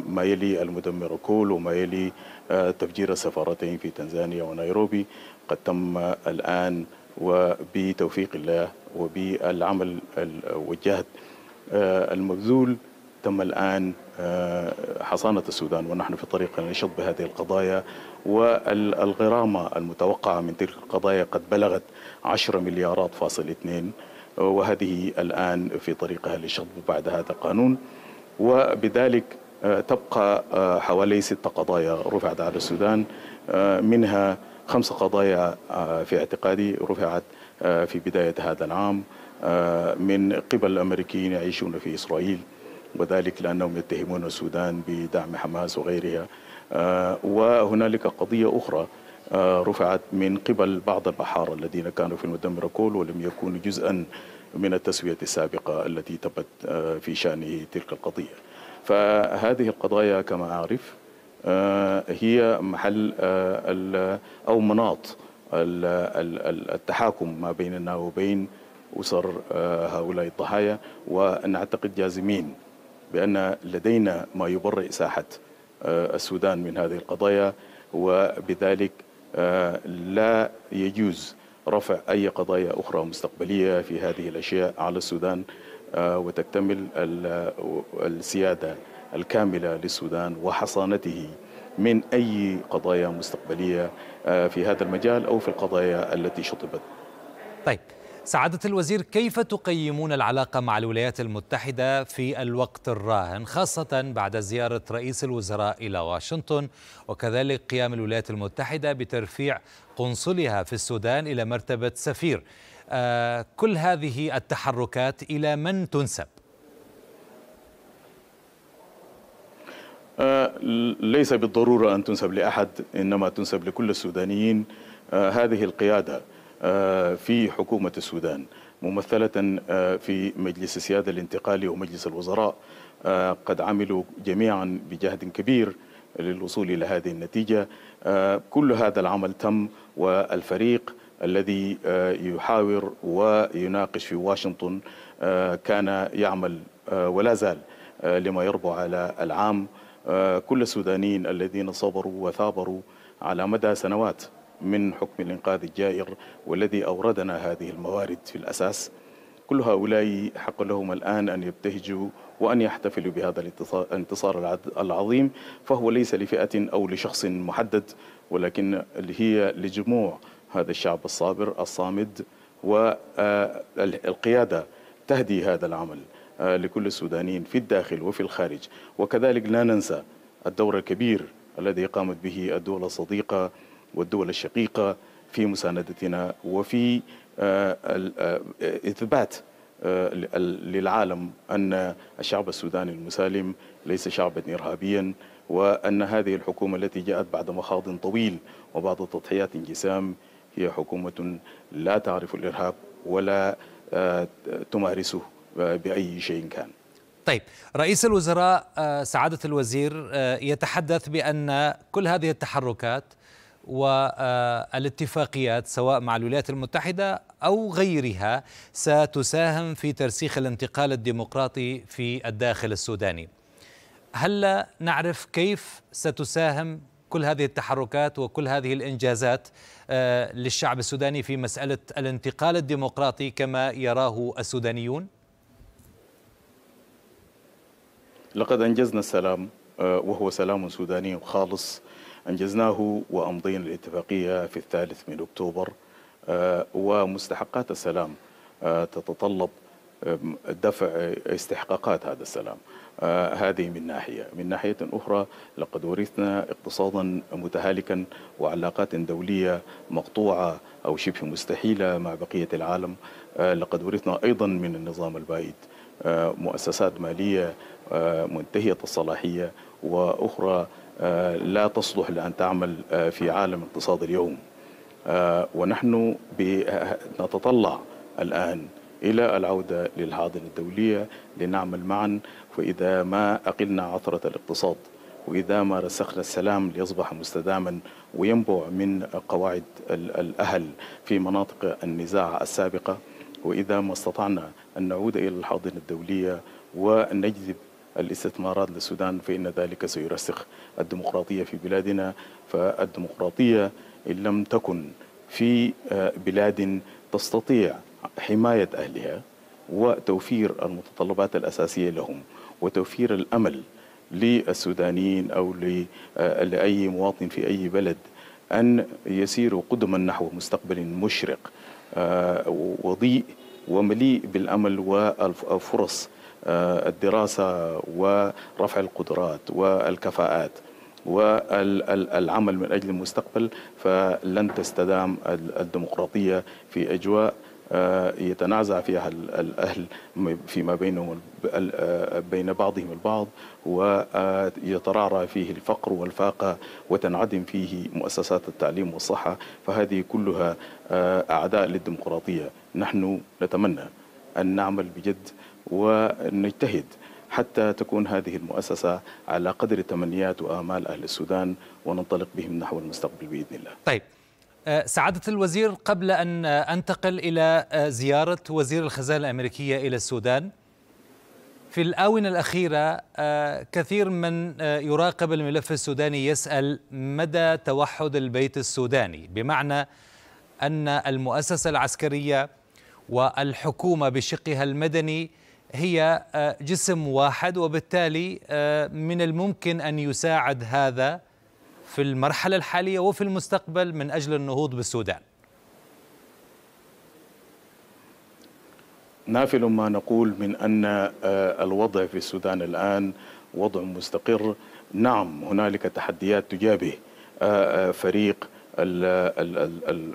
ما يلي المدمر كول وما يلي آه، تفجير السفارتين في تنزانيا ونيروبي قد تم الآن وبتوفيق الله وبالعمل والجهد آه، المبذول تم الآن آه، حصانة السودان ونحن في طريق لنشط بهذه القضايا والغرامة المتوقعة من تلك القضايا قد بلغت 10 مليارات فاصل اثنين وهذه الآن في طريقها للشطب بعد هذا القانون وبذلك آه، تبقى حوالي ست قضايا رفعت على السودان منها خمس قضايا في اعتقادي رفعت في بداية هذا العام من قبل الأمريكيين يعيشون في إسرائيل وذلك لأنهم يتهمون السودان بدعم حماس وغيرها آه، وهنالك قضية أخرى آه، رفعت من قبل بعض البحارة الذين كانوا في المدمر كول ولم يكونوا جزءا من التسوية السابقة التي تمت آه، في شان تلك القضية فهذه القضايا كما أعرف هي محل أو مناط التحاكم ما بيننا وبين أسر آه، هؤلاء الضحايا ونعتقد جازمين بأن لدينا ما يبرئ ساحة آه، السودان من هذه القضايا وبذلك آه، لا يجوز رفع أي قضايا أخرى مستقبلية في هذه الأشياء على السودان وتكتمل السيادة الكاملة للسودان وحصانته من أي قضايا مستقبلية في هذا المجال أو في القضايا التي شطبت طيب سعادة الوزير كيف تقيمون العلاقة مع الولايات المتحدة في الوقت الراهن خاصة بعد زيارة رئيس الوزراء إلى واشنطن وكذلك قيام الولايات المتحدة بترفيع قنصلها في السودان إلى مرتبة سفير آه كل هذه التحركات إلى من تنسب؟ آه ليس بالضرورة أن تنسب لأحد إنما تنسب لكل السودانيين آه هذه القيادة آه، في حكومة السودان ممثلة آه، في مجلس السيادة الانتقالي ومجلس الوزراء آه، قد عملوا جميعا بجهد كبير للوصول إلى هذه النتيجة كل هذا العمل تم والفريق الذي يحاور ويناقش في واشنطن كان يعمل ولا زال لما يربو على العام كل السودانيين الذين صبروا وثابروا على مدى سنوات من حكم الإنقاذ الجائر والذي أوردنا هذه الموارد في الأساس كل هؤلاء حق لهم الآن أن يبتهجوا وأن يحتفلوا بهذا الانتصار العظيم فهو ليس لفئة أو لشخص محدد ولكن هي لجموع هذا الشعب الصابر الصامد والقيادة تهدي هذا العمل آه، لكل السودانيين في الداخل وفي الخارج وكذلك لا ننسى الدور الكبير الذي قامت به الدول الصديقة والدول الشقيقة في مساندتنا وفي آه، آه، إثبات آه، للعالم أن الشعب السوداني المسالم ليس شعبا إرهابيا وأن هذه الحكومة التي جاءت بعد مخاض طويل وبعد تضحيات انجسام هي حكومة لا تعرف الإرهاب ولا تمارسه بأي شيء كان طيب رئيس الوزراء سعادة الوزير يتحدث بأن كل هذه التحركات والاتفاقيات سواء مع الولايات المتحدة أو غيرها ستساهم في ترسيخ الانتقال الديمقراطي في الداخل السوداني هل نعرف كيف ستساهم كل هذه التحركات وكل هذه الإنجازات آه، للشعب السوداني في مسألة الانتقال الديمقراطي كما يراه السودانيون؟ لقد أنجزنا السلام آه، وهو سلام سوداني خالص أنجزناه وأمضينا الاتفاقية في الثالث من أكتوبر آه، ومستحقات السلام آه، تتطلب آه، دفع استحقاقات هذا السلام هذه من ناحية من ناحية أخرى لقد ورثنا اقتصادا متهالكا وعلاقات دولية مقطوعة أو شبه مستحيلة مع بقية العالم لقد ورثنا أيضا من النظام البائد مؤسسات مالية منتهية الصلاحية وأخرى آه، لا تصلح لأن تعمل آه، في عالم اقتصاد اليوم آه، ونحن نتطلع الآن إلى العودة للحاضنة الدولية لنعمل معا فإذا ما أقلنا عثرة الاقتصاد وإذا ما رسخنا السلام ليصبح مستداما وينبع من قواعد الأهل في مناطق النزاع السابقة وإذا ما استطعنا أن نعود إلى الحاضنة الدولية ونجذب الاستثمارات للسودان فإن ذلك سيرسخ الديمقراطية في بلادنا فالديمقراطية إن لم تكن في آه، بلاد تستطيع حماية أهلها وتوفير المتطلبات الأساسية لهم وتوفير الأمل للسودانيين أو آه، لأي مواطن في أي بلد أن يسيروا قدما نحو مستقبل مشرق آه، وضيء ومليء بالأمل والفرص الدراسة ورفع القدرات والكفاءات والعمل من أجل المستقبل فلن تستدام الديمقراطية في أجواء آه، يتنازع فيها الأهل فيما بينهم آه، بين بعضهم البعض ويترعرع فيه الفقر والفاقة وتنعدم فيه مؤسسات التعليم والصحة فهذه كلها آه، أعداء للديمقراطية نحن نتمنى أن نعمل بجد ونجتهد حتى تكون هذه المؤسسة على قدر تمنيات وآمال أهل السودان وننطلق بهم نحو المستقبل بإذن الله طيب آه، سعادة الوزير قبل أن آه، أنتقل إلى آه، زيارة وزير الخزانة الأمريكية إلى السودان في الآونة الأخيرة كثير من يراقب الملف السوداني يسأل مدى توحد البيت السوداني بمعنى أن المؤسسة العسكرية والحكومة بشقها المدني هي آه، جسم واحد وبالتالي آه، من الممكن أن يساعد هذا في المرحلة الحالية وفي المستقبل من أجل النهوض بالسودان نافل ما نقول من أن آه، الوضع في السودان الآن وضع مستقر نعم هنالك تحديات تجابه فريق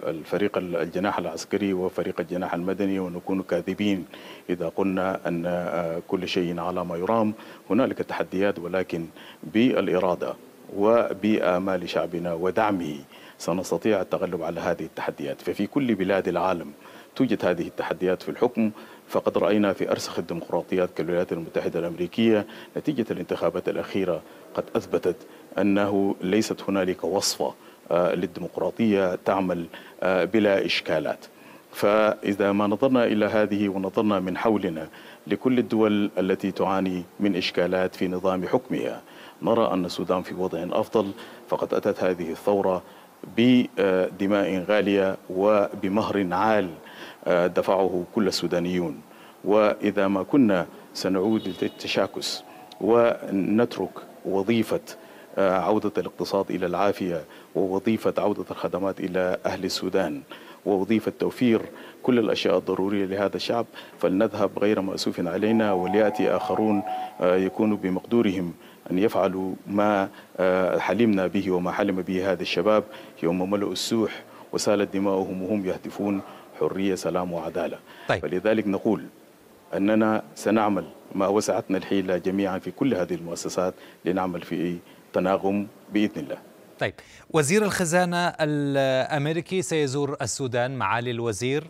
الفريق الجناح العسكري وفريق الجناح المدني ونكون كاذبين إذا قلنا أن آه، كل شيء على ما يرام هنالك تحديات ولكن بالإرادة وبآمال شعبنا ودعمه سنستطيع التغلب على هذه التحديات ففي كل بلاد العالم توجد هذه التحديات في الحكم فقد رأينا في أرسخ الديمقراطيات كالولايات المتحدة الأمريكية نتيجة الانتخابات الأخيرة قد أثبتت أنه ليست هنالك وصفة آه، للديمقراطية تعمل آه، بلا إشكالات فإذا ما نظرنا إلى هذه ونظرنا من حولنا لكل الدول التي تعاني من إشكالات في نظام حكمها نرى أن السودان في وضع أفضل فقد أتت هذه الثورة بدماء غالية وبمهر عال آه، دفعه كل السودانيون وإذا ما كنا سنعود للتشاكس ونترك وظيفة عودة الاقتصاد إلى العافية ووظيفة عودة الخدمات إلى أهل السودان ووظيفة توفير كل الأشياء الضرورية لهذا الشعب فلنذهب غير مأسوف علينا وليأتي آخرون آه، يكون بمقدورهم أن يفعلوا ما آه، حلمنا به وما حلم به هذا الشباب يوم ملأوا السوح وسالت دماؤهم وهم يهتفون حرية سلام وعدالة طيب. فلذلك نقول أننا سنعمل ما وسعتنا الحيلة جميعا في كل هذه المؤسسات لنعمل في تناغم بإذن الله طيب وزير الخزانة الأمريكي سيزور السودان معالي الوزير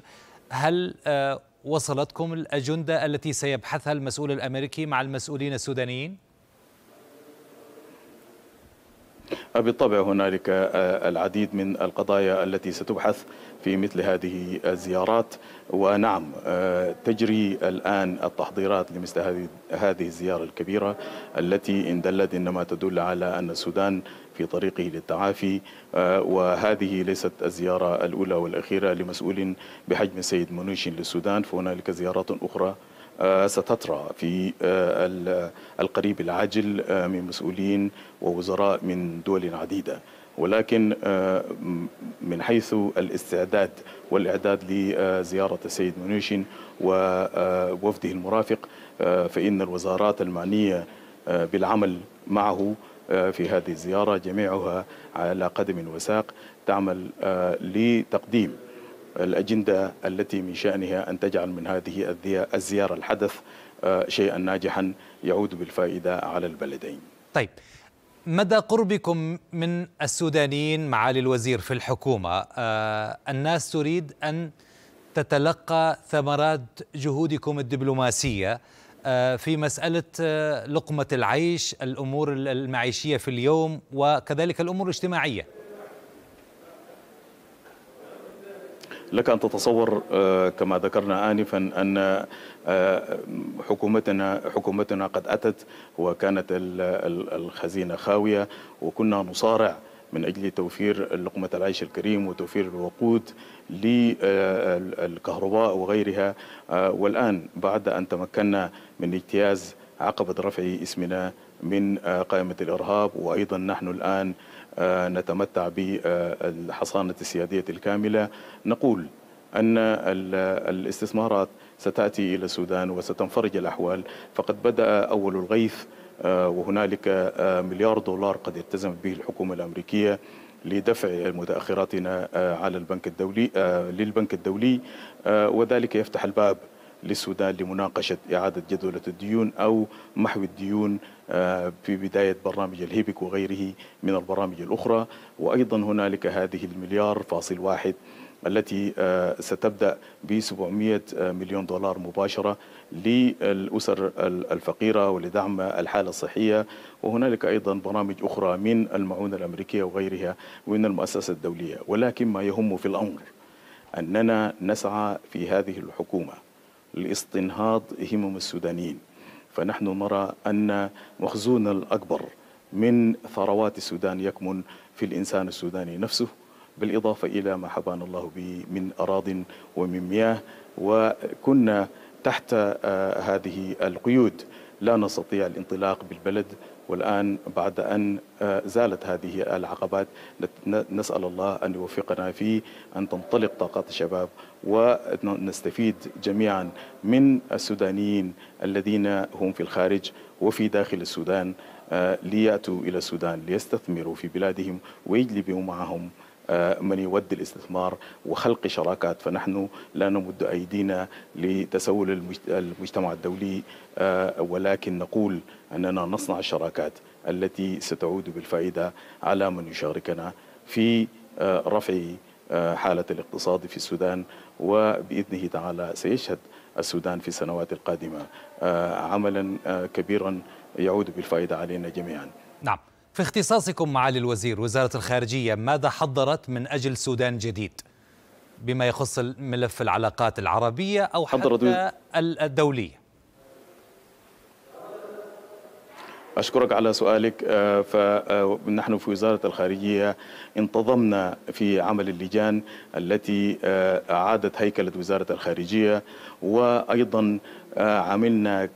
هل آه، وصلتكم الأجندة التي سيبحثها المسؤول الأمريكي مع المسؤولين السودانيين؟ بالطبع هنالك آه، العديد من القضايا التي ستبحث في مثل هذه الزيارات ونعم آه، تجري الآن التحضيرات لمثل هذه الزيارة الكبيرة التي إن دلت إنما تدل على أن السودان في طريقه للتعافي آه، وهذه ليست الزيارة الأولى والأخيرة لمسؤول بحجم السيد منوش للسودان فهنالك زيارات أخرى آه، ستطرى في آه، القريب العاجل من مسؤولين ووزراء من دول عديدة ولكن من حيث الاستعداد والإعداد لزيارة السيد منوشن ووفده المرافق فإن الوزارات المعنية بالعمل معه آه، في هذه الزيارة جميعها على قدم وساق تعمل آه، لتقديم الأجندة التي من شأنها أن تجعل من هذه الزيارة الحدث آه، شيئا ناجحا يعود بالفائدة على البلدين طيب مدى قربكم من السودانيين معالي الوزير في الحكومة الناس تريد أن تتلقى ثمرات جهودكم الدبلوماسية آه، في مسألة آه، لقمة العيش الأمور المعيشية في اليوم وكذلك الأمور الاجتماعية لك أن تتصور آه، كما ذكرنا آنفا أن حكومتنا حكومتنا قد أتت وكانت الخزينة خاوية وكنا نصارع من أجل توفير لقمة العيش الكريم وتوفير الوقود للكهرباء وغيرها آه، والآن بعد أن تمكنا من اجتياز عقبة رفع اسمنا من آه، قائمة الإرهاب وأيضا نحن الآن آه، نتمتع بالحصانة السيادية الكاملة نقول أن الاستثمارات ستأتي إلى السودان وستنفرج الأحوال فقد بدأ أول الغيث آه، وهنالك آه، مليار دولار قد التزمت به الحكومة الأمريكية لدفع متأخراتنا آه، على البنك الدولي للبنك الدولي وذلك يفتح الباب للسودان لمناقشة إعادة جدولة الديون أو محو الديون في بداية برنامج الهيبك وغيره من البرامج الأخرى وأيضا هنالك هذه المليار فاصل واحد التي آه، ستبدأ ب 700 آه، مليون دولار مباشرة للأسر الفقيرة ولدعم الحالة الصحية وهنالك أيضا برامج أخرى من المعونة الأمريكية وغيرها ومن المؤسسة الدولية ولكن ما يهم في الأمر أننا نسعى في هذه الحكومة لاستنهاض همم السودانيين فنحن نرى أن مخزون الأكبر من ثروات السودان يكمن في الإنسان السوداني نفسه بالإضافة إلى ما حبانا الله به من أراض ومن مياه وكنا تحت آه، هذه القيود لا نستطيع الانطلاق بالبلد والآن بعد أن آه، زالت هذه العقبات نسأل الله أن يوفقنا في أن تنطلق طاقات الشباب ونستفيد جميعا من السودانيين الذين هم في الخارج وفي داخل السودان آه، ليأتوا إلى السودان ليستثمروا في بلادهم ويجلبوا معهم آه، من يود الاستثمار وخلق شراكات فنحن لا نمد أيدينا لتسول المجتمع الدولي آه، ولكن نقول أننا نصنع الشراكات التي ستعود بالفائدة على من يشاركنا في آه، رفع حالة الاقتصاد في السودان وبإذنه تعالى سيشهد السودان في السنوات القادمة عملا كبيرا يعود بالفائدة علينا جميعا نعم في اختصاصكم معالي الوزير وزارة الخارجية ماذا حضرت من أجل سودان جديد بما يخص ملف العلاقات العربية أو حتى الدولية أشكرك على سؤالك آه، فنحن آه، في وزارة الخارجية انتظمنا في عمل اللجان التي آه، أعادت هيكلة وزارة الخارجية وأيضا عملنا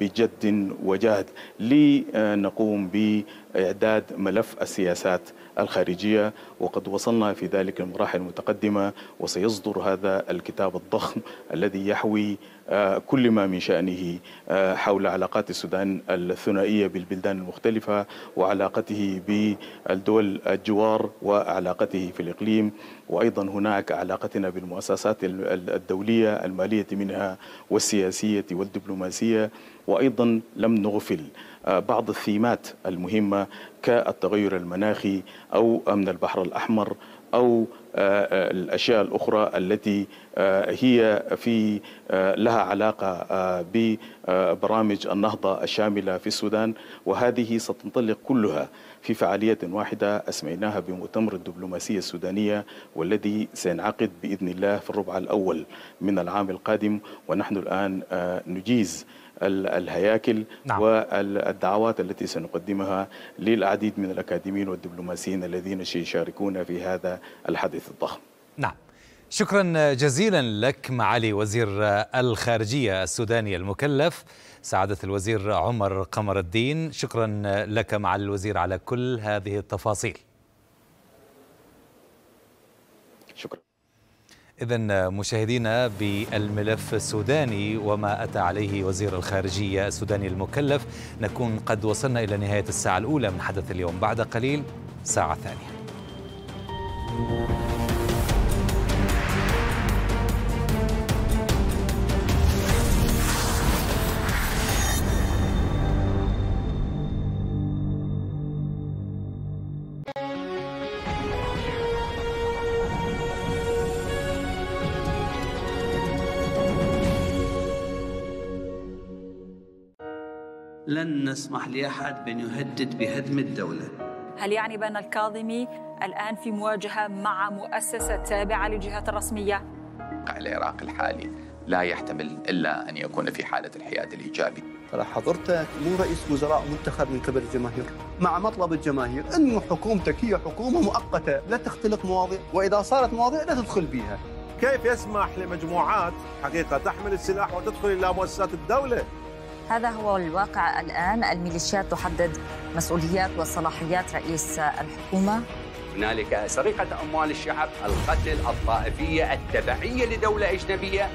بجد وجهد لنقوم ب إعداد ملف السياسات الخارجية وقد وصلنا في ذلك المراحل المتقدمة وسيصدر هذا الكتاب الضخم الذي يحوي آه، كل ما من شأنه آه، حول علاقات السودان الثنائية بالبلدان المختلفة وعلاقته بالدول الجوار وعلاقته في الإقليم وأيضا هناك علاقتنا بالمؤسسات الدولية المالية منها والسياسية والدبلوماسية وأيضا لم نغفل بعض الثيمات المهمة كالتغير المناخي أو أمن البحر الأحمر أو آه، آه، الأشياء الأخرى التي آه، هي في لها علاقة ببرامج النهضة الشاملة في السودان وهذه ستنطلق كلها في فعالية واحدة أسميناها بمؤتمر الدبلوماسية السودانية والذي سينعقد بإذن الله في الربع الأول من العام القادم ونحن الآن نجيز الهياكل نعم. والدعوات التي سنقدمها للعديد من الأكاديميين والدبلوماسيين الذين سيشاركون في هذا الحدث الضخم نعم شكرا جزيلا لك معالي وزير الخارجية السوداني المكلف سعادة الوزير عمر قمر الدين شكرا لك معالي الوزير على كل هذه التفاصيل إذا مشاهدينا بالملف السوداني وما أتى عليه وزير الخارجية السوداني المكلف نكون قد وصلنا إلى نهاية الساعة الأولى من حدث اليوم بعد قليل ساعة ثانية لن نسمح لأحد بأن يهدد بهدم الدولة هل يعني بأن الكاظمي الآن في مواجهة مع مؤسسة تابعة للجهات الرسمية؟ العراق الحالي لا يحتمل إلا أن يكون في حالة الحياد الإيجابي ترى حضرتك مو رئيس وزراء منتخب من قبل الجماهير مع مطلب الجماهير أنه حكومتك هي حكومة مؤقتة لا تختلق مواضيع وإذا صارت مواضيع لا تدخل بها كيف يسمح لمجموعات حقيقة تحمل السلاح وتدخل إلى مؤسسات الدولة هذا هو الواقع الآن الميليشيات تحدد مسؤوليات وصلاحيات رئيس الحكومة هنالك سرقة أموال الشعب القتل الطائفية التبعية لدولة أجنبية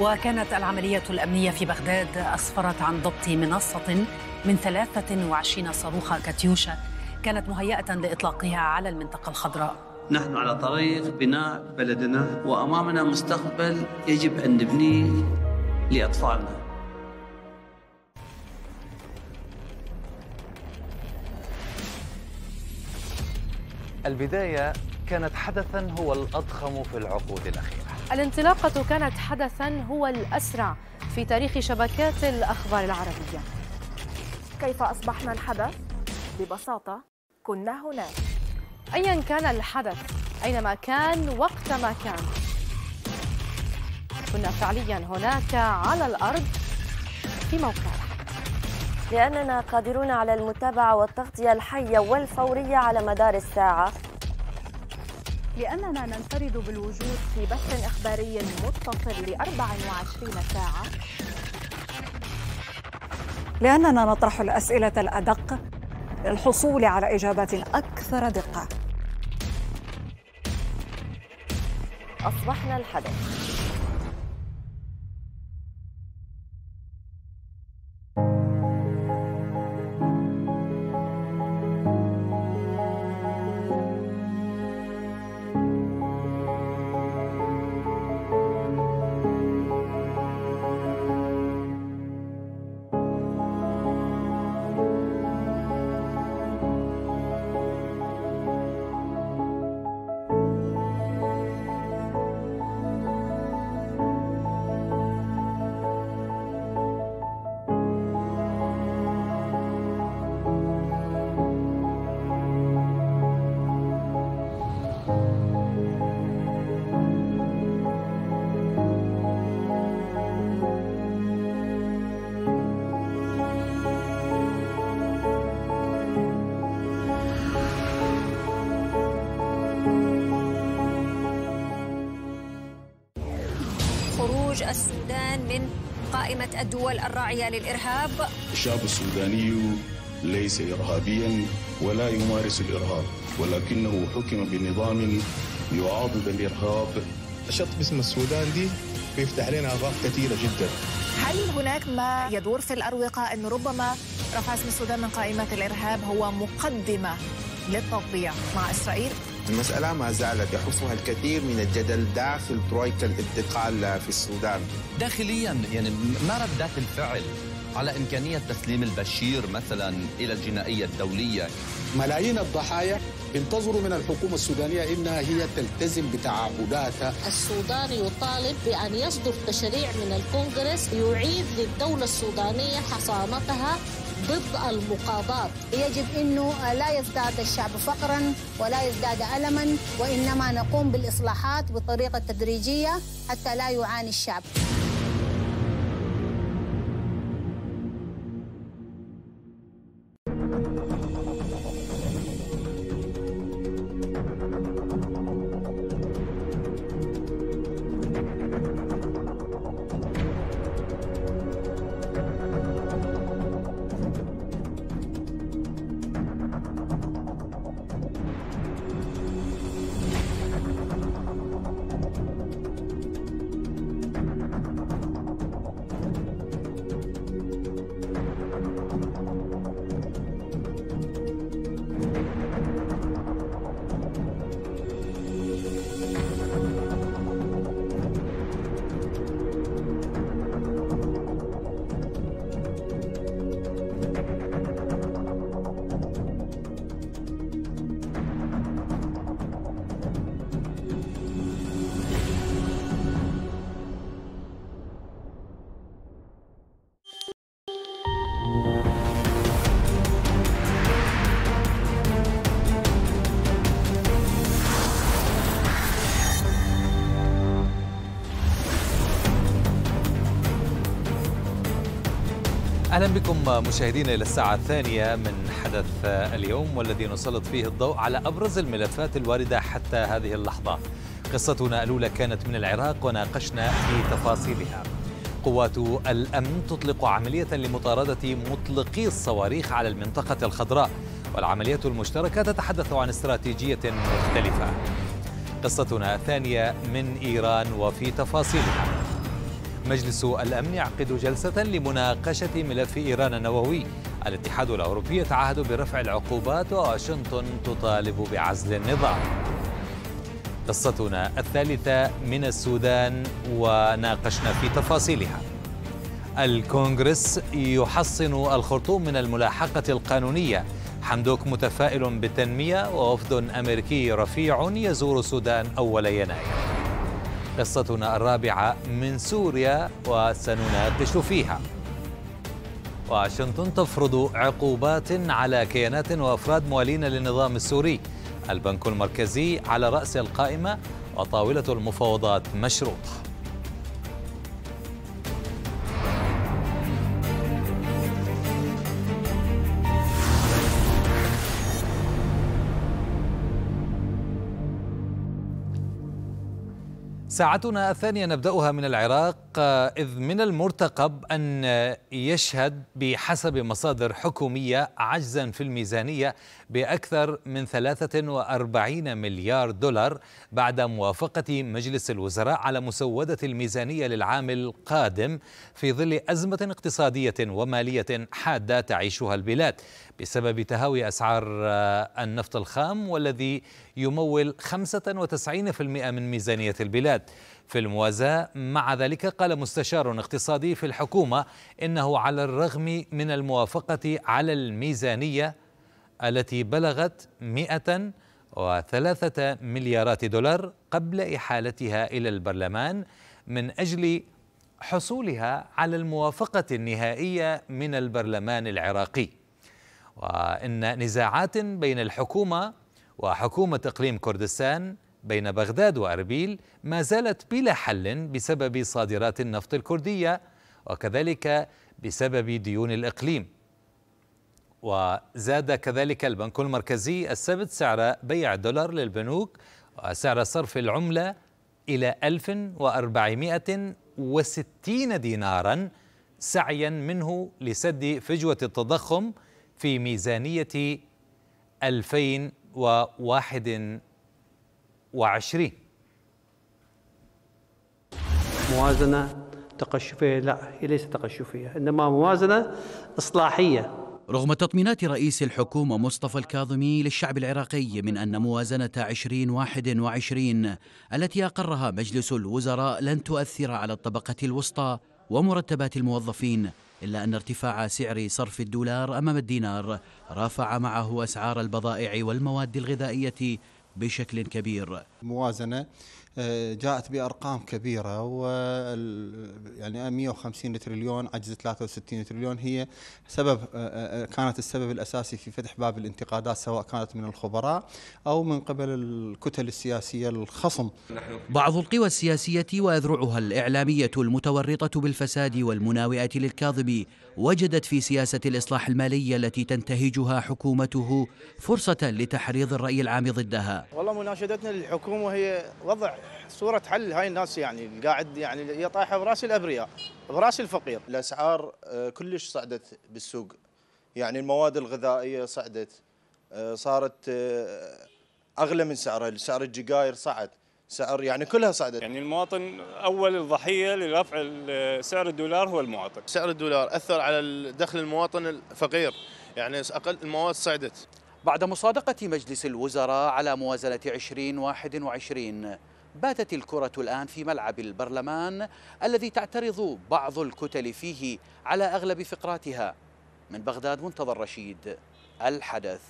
وكانت العملية الأمنية في بغداد أسفرت عن ضبط منصة من 23 صاروخ كاتيوشا كانت مهيئة لإطلاقها على المنطقة الخضراء نحن على طريق بناء بلدنا وأمامنا مستقبل يجب أن نبنيه لأطفالنا البداية كانت حدثا هو الأضخم في العقود الأخيرة الانطلاقة كانت حدثا هو الأسرع في تاريخ شبكات الأخبار العربية كيف أصبحنا الحدث؟ ببساطة كنا هناك أيا كان الحدث أينما كان وقت ما كان كنا فعليا هناك على الأرض في موقعنا لأننا قادرون على المتابعة والتغطية الحية والفورية على مدار الساعة لأننا ننفرد بالوجود في بث إخباري متصل ل 24 ساعة لأننا نطرح الأسئلة الأدق للحصول على إجابات أكثر دقة أصبحنا الحدث الدول الراعية للإرهاب الشعب السوداني ليس إرهابيا ولا يمارس الإرهاب ولكنه حكم بنظام يعاضد الإرهاب الشط باسم السودان دي بيفتح لنا آفاق كثيرة جدا هل هناك ما يدور في الأروقة أن ربما رفع اسم السودان من قائمة الإرهاب هو مقدمة للتطبيع مع إسرائيل المسألة ما زالت يحفها الكثير من الجدل داخل ترويكا الانتقال في السودان داخليا يعني ما ردات الفعل على إمكانية تسليم البشير مثلا إلى الجنائية الدولية ملايين الضحايا انتظروا من الحكومة السودانية إنها هي تلتزم بتعهداتها السودان يطالب بأن يصدر تشريع من الكونغرس يعيد للدولة السودانية حصانتها ضد المقاضاة يجب أنه لا يزداد الشعب فقرا ولا يزداد ألما وإنما نقوم بالإصلاحات بطريقة تدريجية حتى لا يعاني الشعب أهلا بكم مشاهدينا إلى الساعة الثانية من حدث اليوم والذي نسلط فيه الضوء على أبرز الملفات الواردة حتى هذه اللحظة قصتنا الأولى كانت من العراق وناقشنا في تفاصيلها قوات الأمن تطلق عملية لمطاردة مطلقي الصواريخ على المنطقة الخضراء والعمليه المشتركة تتحدث عن استراتيجية مختلفة قصتنا الثانية من إيران وفي تفاصيلها مجلس الأمن يعقد جلسة لمناقشة ملف إيران النووي الاتحاد الأوروبي يتعهد برفع العقوبات وواشنطن تطالب بعزل النظام قصتنا الثالثة من السودان وناقشنا في تفاصيلها الكونغرس يحصن الخرطوم من الملاحقة القانونية حمدوك متفائل بالتنمية ووفد أمريكي رفيع يزور السودان أول يناير قصتنا الرابعة من سوريا وسنناقش فيها واشنطن تفرض عقوبات على كيانات وأفراد موالين للنظام السوري البنك المركزي على رأس القائمة وطاولة المفاوضات مشروطة ساعتنا الثانية نبدأها من العراق آه، إذ من المرتقب أن يشهد بحسب مصادر حكومية عجزا في الميزانية بأكثر من 43 مليار دولار بعد موافقة مجلس الوزراء على مسودة الميزانية للعام القادم في ظل أزمة اقتصادية ومالية حادة تعيشها البلاد بسبب تهاوي أسعار النفط الخام والذي يمول 95% من ميزانية البلاد في الموازاة مع ذلك قال مستشار اقتصادي في الحكومة إنه على الرغم من الموافقة على الميزانية التي بلغت 103 مليارات دولار قبل إحالتها إلى البرلمان من أجل حصولها على الموافقة النهائية من البرلمان العراقي وإن نزاعات بين الحكومة وحكومة إقليم كردستان بين بغداد وأربيل ما زالت بلا حل بسبب صادرات النفط الكردية وكذلك بسبب ديون الإقليم وزاد كذلك البنك المركزي السبت سعر بيع الدولار للبنوك وسعر صرف العملة إلى 1460 دينارا سعيا منه لسد فجوة التضخم في ميزانية 2021 موازنة تقشفية لا هي ليست تقشفية إنما موازنة إصلاحية رغم تطمينات رئيس الحكومة مصطفى الكاظمي للشعب العراقي من أن موازنة 2021 التي أقرها مجلس الوزراء لن تؤثر على الطبقة الوسطى ومرتبات الموظفين إلا أن ارتفاع سعر صرف الدولار أمام الدينار رافع معه أسعار البضائع والمواد الغذائية بشكل كبير موازنة آه، جاءت بارقام كبيره و يعني 150 تريليون عجز 63 تريليون هي سبب آه، آه، كانت السبب الاساسي في فتح باب الانتقادات سواء كانت من الخبراء او من قبل الكتل السياسيه الخصم. بعض القوى السياسيه واذرعها الاعلاميه المتورطه بالفساد والمناوئه للكاظمي وجدت في سياسة الإصلاح المالي التي تنتهجها حكومته فرصة لتحريض الرأي العام ضدها والله مناشدتنا للحكومة هي وضع صورة حل هاي الناس يعني قاعد يعني هي طايحة براس الأبرياء براس الفقير الأسعار آه، كلش صعدت بالسوق يعني المواد الغذائية صعدت آه، صارت آه، أغلى من سعرها سعر الجقاير صعد سعر يعني كلها صعدت يعني المواطن اول الضحيه لرفع سعر الدولار هو المواطن سعر الدولار اثر على دخل المواطن الفقير يعني اقل المواد صعدت بعد مصادقه مجلس الوزراء على موازنه 2021 باتت الكرة الآن في ملعب البرلمان الذي تعترض بعض الكتل فيه على أغلب فقراتها من بغداد منتظر رشيد الحدث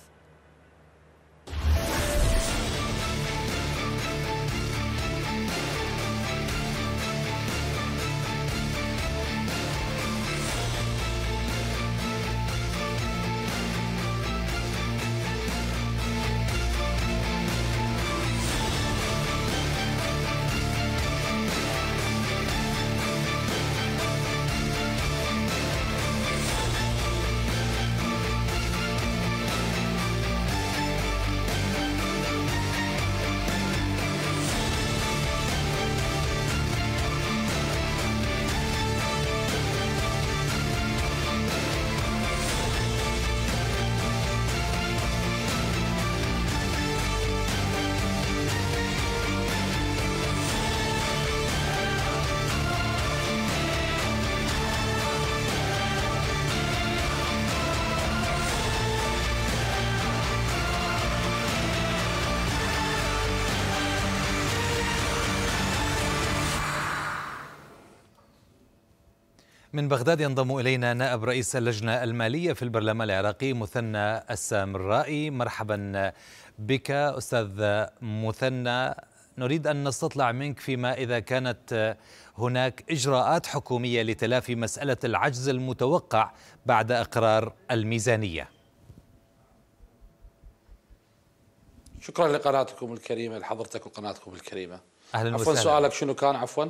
من بغداد ينضم إلينا نائب رئيس اللجنة المالية في البرلمان العراقي مثنى السامرائي مرحبا بك أستاذ مثنى نريد أن نستطلع منك فيما إذا كانت هناك إجراءات حكومية لتلافي مسألة العجز المتوقع بعد إقرار الميزانية شكرا لقناتكم الكريمة لحضرتك وقناتكم الكريمة أهلا عفوا وسهلا. سؤالك شنو كان عفوا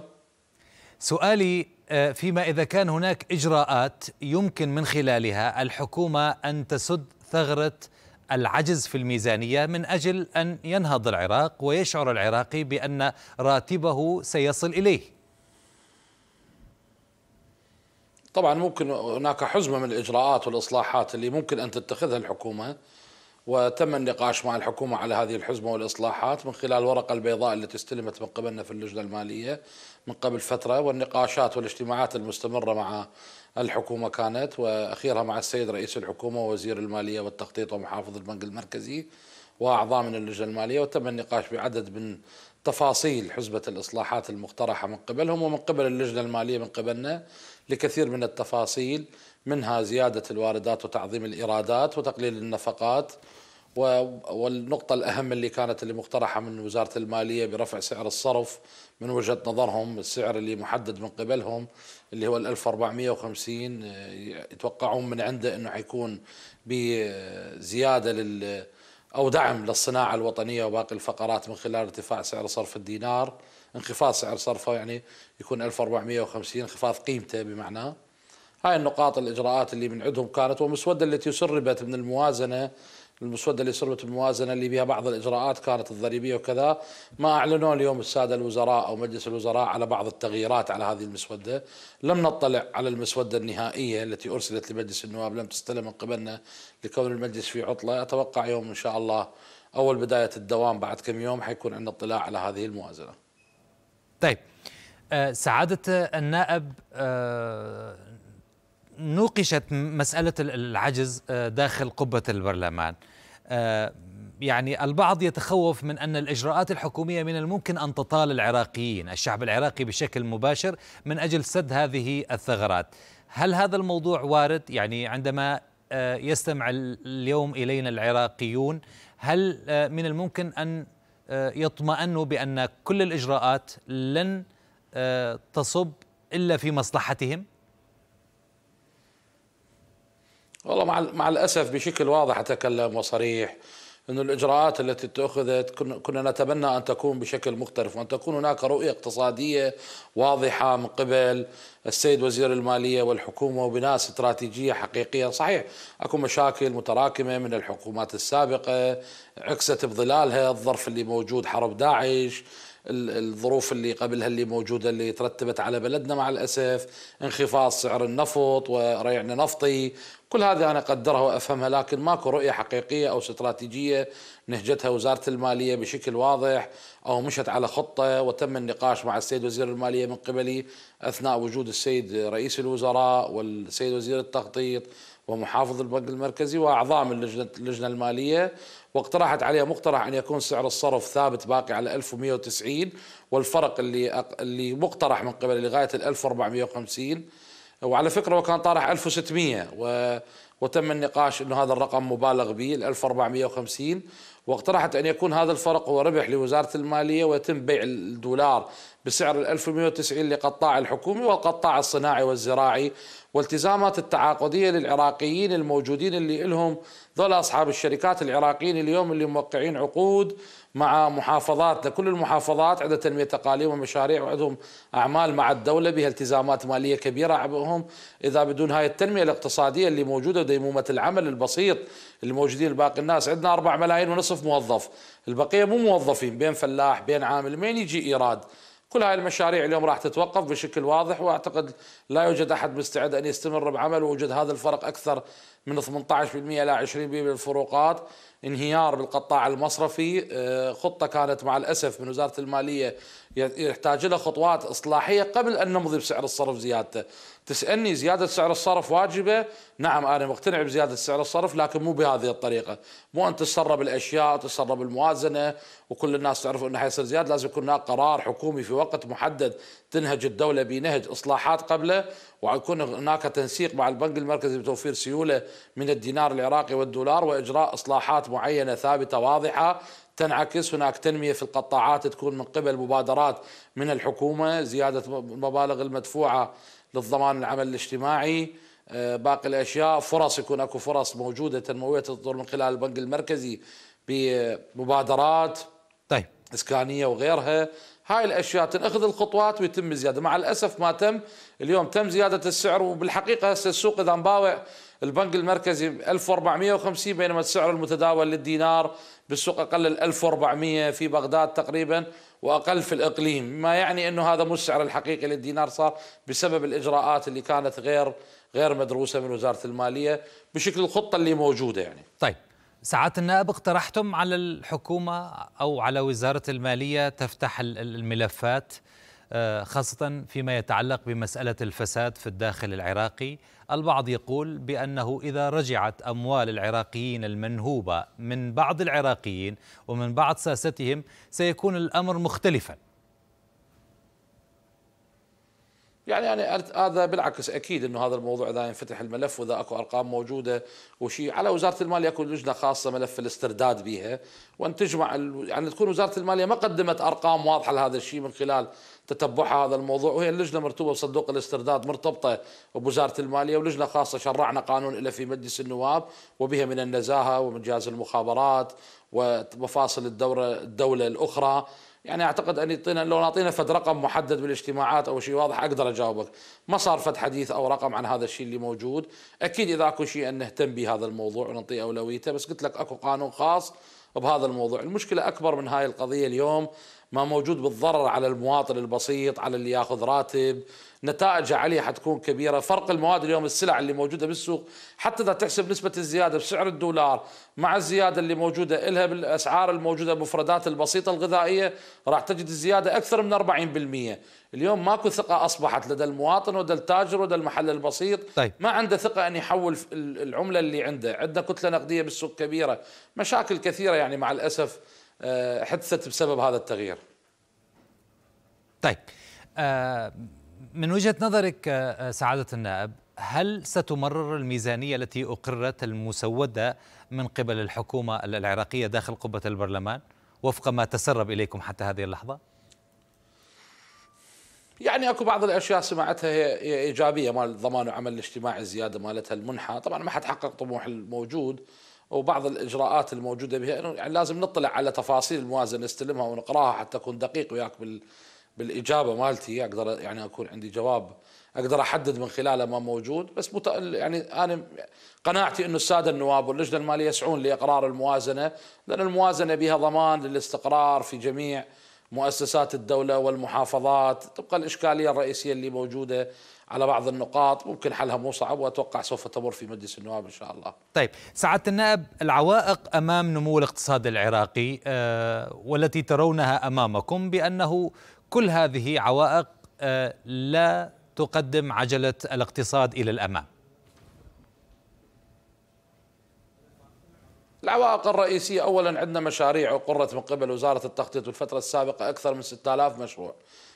سؤالي آه، فيما إذا كان هناك إجراءات يمكن من خلالها الحكومة أن تسد ثغرة العجز في الميزانية من أجل أن ينهض العراق ويشعر العراقي بأن راتبه سيصل إليه طبعا ممكن هناك حزمة من الإجراءات والإصلاحات اللي ممكن أن تتخذها الحكومة وتم النقاش مع الحكومة على هذه الحزمة والإصلاحات من خلال الورقة البيضاء التي استلمت من قبلنا في اللجنة المالية من قبل فترة والنقاشات والاجتماعات المستمرة مع الحكومة كانت واخيرها مع السيد رئيس الحكومة ووزير المالية والتخطيط ومحافظ البنك المركزي وأعضاء من اللجنة المالية وتم النقاش بعدد من تفاصيل حزبة الإصلاحات المقترحة من قبلهم ومن قبل اللجنة المالية من قبلنا لكثير من التفاصيل منها زيادة الواردات وتعظيم الإيرادات وتقليل النفقات والنقطة الأهم اللي كانت اللي مقترحة من وزارة المالية برفع سعر الصرف من وجهة نظرهم السعر اللي محدد من قبلهم اللي هو ال 1450 آه، يتوقعون من عنده أنه حيكون بزيادة لل أو دعم للصناعة الوطنية وباقي الفقرات من خلال ارتفاع سعر صرف الدينار انخفاض سعر صرفه يعني يكون 1450 انخفاض قيمته بمعنى هاي النقاط الإجراءات اللي من عندهم كانت والمسودة التي سربت من الموازنة المسودة اللي صلبت الموازنة اللي بها بعض الإجراءات كانت الضريبية وكذا ما أعلنوا اليوم السادة الوزراء أو مجلس الوزراء على بعض التغييرات على هذه المسودة لم نطلع على المسودة النهائية التي أرسلت لمجلس النواب لم تستلم من قبلنا لكون المجلس في عطلة أتوقع يوم إن شاء الله أول بداية الدوام بعد كم يوم حيكون عندنا اطلاع على هذه الموازنة طيب آه، سعادة النائب آه، نوقشت مسألة العجز آه، داخل قبة البرلمان آه، يعني البعض يتخوف من ان الاجراءات الحكوميه من الممكن ان تطال العراقيين، الشعب العراقي بشكل مباشر من اجل سد هذه الثغرات. هل هذا الموضوع وارد؟ يعني عندما آه، يستمع اليوم الينا العراقيون، هل آه، من الممكن ان يطمئنوا بان كل الاجراءات لن تصب الا في مصلحتهم؟ والله مع مع الاسف بشكل واضح اتكلم وصريح انه الاجراءات التي اتخذت كنا نتمنى ان تكون بشكل مختلف وان تكون هناك رؤيه اقتصاديه واضحه من قبل السيد وزير الماليه والحكومه وبناء استراتيجيه حقيقيه، صحيح اكو مشاكل متراكمه من الحكومات السابقه عكست بظلالها الظرف اللي موجود حرب داعش الظروف اللي قبلها اللي موجوده اللي ترتبت على بلدنا مع الاسف انخفاض سعر النفط وريعنا نفطي كل هذا أنا أقدرها وأفهمها لكن ماكو رؤية حقيقية أو استراتيجية نهجتها وزارة المالية بشكل واضح أو مشت على خطة وتم النقاش مع السيد وزير المالية من قبلي أثناء وجود السيد رئيس الوزراء والسيد وزير التخطيط ومحافظ البنك المركزي وأعضاء من اللجنة المالية واقترحت عليه مقترح أن يكون سعر الصرف ثابت باقي على 1190 والفرق اللي اللي مقترح من قبل لغاية 1450 وعلى فكره وكان طارح 1600 و وتم النقاش انه هذا الرقم مبالغ به ال 1450 واقترحت ان يكون هذا الفرق هو ربح لوزاره الماليه ويتم بيع الدولار بسعر ال 1190 لقطاع الحكومي والقطاع الصناعي والزراعي والتزامات التعاقديه للعراقيين الموجودين اللي لهم ذول اصحاب الشركات العراقيين اليوم اللي موقعين عقود مع محافظات لكل المحافظات عندها تنميه تقاليم ومشاريع وعندهم اعمال مع الدوله بها التزامات ماليه كبيره عبئهم اذا بدون هاي التنميه الاقتصاديه اللي موجوده ديمومه العمل البسيط اللي موجودين باقي الناس عندنا 4 ملايين ونصف موظف البقيه مو موظفين بين فلاح بين عامل مين يجي ايراد كل هاي المشاريع اليوم راح تتوقف بشكل واضح واعتقد لا يوجد أحد مستعد أن يستمر بعمل وجود هذا الفرق أكثر من 18% إلى 20% بالفروقات انهيار بالقطاع المصرفي آه، خطة كانت مع الأسف من وزارة المالية يحتاج لها خطوات إصلاحية قبل أن نمضي بسعر الصرف زيادته تسألني زيادة سعر الصرف واجبة نعم أنا مقتنع بزيادة سعر الصرف لكن مو بهذه الطريقة مو أن تسرب الأشياء وتسرب الموازنة وكل الناس تعرف أنه حيصير زيادة لازم يكون هناك قرار حكومي في وقت محدد تنهج الدولة بنهج إصلاحات قبله ويكون هناك تنسيق مع البنك المركزي بتوفير سيولة من الدينار العراقي والدولار وإجراء إصلاحات معينة ثابتة واضحة تنعكس هناك تنمية في القطاعات تكون من قبل مبادرات من الحكومة زيادة المبالغ المدفوعة للضمان العمل الاجتماعي آه، باقي الأشياء فرص يكون أكو فرص موجودة تنموية تطور من خلال البنك المركزي بمبادرات طيب. إسكانية وغيرها هاي الاشياء تنأخذ الخطوات ويتم الزياده مع الاسف ما تم اليوم تم زياده السعر وبالحقيقه هسه السوق اذا مباوع البنك المركزي 1450 بينما السعر المتداول للدينار بالسوق اقل ال 1400 في بغداد تقريبا واقل في الاقليم ما يعني انه هذا مو السعر الحقيقي للدينار صار بسبب الاجراءات اللي كانت غير غير مدروسه من وزاره الماليه بشكل الخطه اللي موجوده يعني طيب ساعات النائب اقترحتم على الحكومة أو على وزارة المالية تفتح الملفات آه، خاصة فيما يتعلق بمسألة الفساد في الداخل العراقي البعض يقول بأنه إذا رجعت أموال العراقيين المنهوبة من بعض العراقيين ومن بعض ساستهم سيكون الأمر مختلفاً يعني, يعني انا هذا بالعكس اكيد انه هذا الموضوع اذا ينفتح الملف واذا اكو ارقام موجوده وشيء على وزاره الماليه اكو لجنه خاصه ملف الاسترداد بها وان تجمع ال... يعني تكون وزاره الماليه ما قدمت ارقام واضحه لهذا الشيء من خلال تتبعها هذا الموضوع وهي اللجنه مرتبطه بصندوق الاسترداد مرتبطه بوزاره الماليه ولجنه خاصه شرعنا قانون إلى في مجلس النواب وبها من النزاهه ومن جهاز المخابرات ومفاصل الدوره الدوله الاخرى يعني اعتقد ان يعطينا لو نعطينا فد رقم محدد بالاجتماعات او شيء واضح اقدر اجاوبك، ما صار فد حديث او رقم عن هذا الشيء اللي موجود، اكيد اذا اكو شيء ان نهتم بهذا الموضوع ونعطيه اولويته، بس قلت لك اكو قانون خاص بهذا الموضوع، المشكله اكبر من هاي القضيه اليوم ما موجود بالضرر على المواطن البسيط على اللي ياخذ راتب نتائج عليه حتكون كبيره فرق المواد اليوم السلع اللي موجوده بالسوق حتى اذا تحسب نسبه الزياده بسعر الدولار مع الزياده اللي موجوده الها بالاسعار الموجوده بمفردات البسيطه الغذائيه راح تجد الزياده اكثر من 40% اليوم ماكو ثقه اصبحت لدى المواطن ولدى التاجر ولدى المحل البسيط طيب. ما عنده ثقه ان يحول العمله اللي عنده عندنا كتله نقديه بالسوق كبيره مشاكل كثيره يعني مع الاسف آه، حدثت بسبب هذا التغيير طيب آه، من وجهة نظرك آه، سعادة النائب هل ستمرر الميزانية التي أقرت المسودة من قبل الحكومة العراقية داخل قبة البرلمان وفق ما تسرب إليكم حتى هذه اللحظة؟ يعني اكو بعض الاشياء سمعتها هي ايجابيه مال ضمان العمل الاجتماعي الزياده مالتها المنحه، طبعا ما حد حقق طموح الموجود وبعض الاجراءات الموجوده بها يعني لازم نطلع على تفاصيل الموازنه نستلمها ونقراها حتى اكون دقيق وياك بال بالاجابه مالتي اقدر يعني اكون عندي جواب اقدر احدد من خلاله ما موجود بس مت... يعني انا قناعتي انه الساده النواب واللجنه الماليه يسعون لاقرار الموازنه لان الموازنه بها ضمان للاستقرار في جميع مؤسسات الدولة والمحافظات تبقى الإشكالية الرئيسية اللي موجودة على بعض النقاط ممكن حلها مو صعب وأتوقع سوف تمر في مجلس النواب إن شاء الله طيب سعادة النائب العوائق أمام نمو الاقتصاد العراقي أه والتي ترونها أمامكم بأنه كل هذه عوائق أه لا تقدم عجلة الاقتصاد إلى الأمام العوائق الرئيسية أولا عندنا مشاريع أقرت من قبل وزارة التخطيط بالفترة السابقة أكثر من 6000 مشروع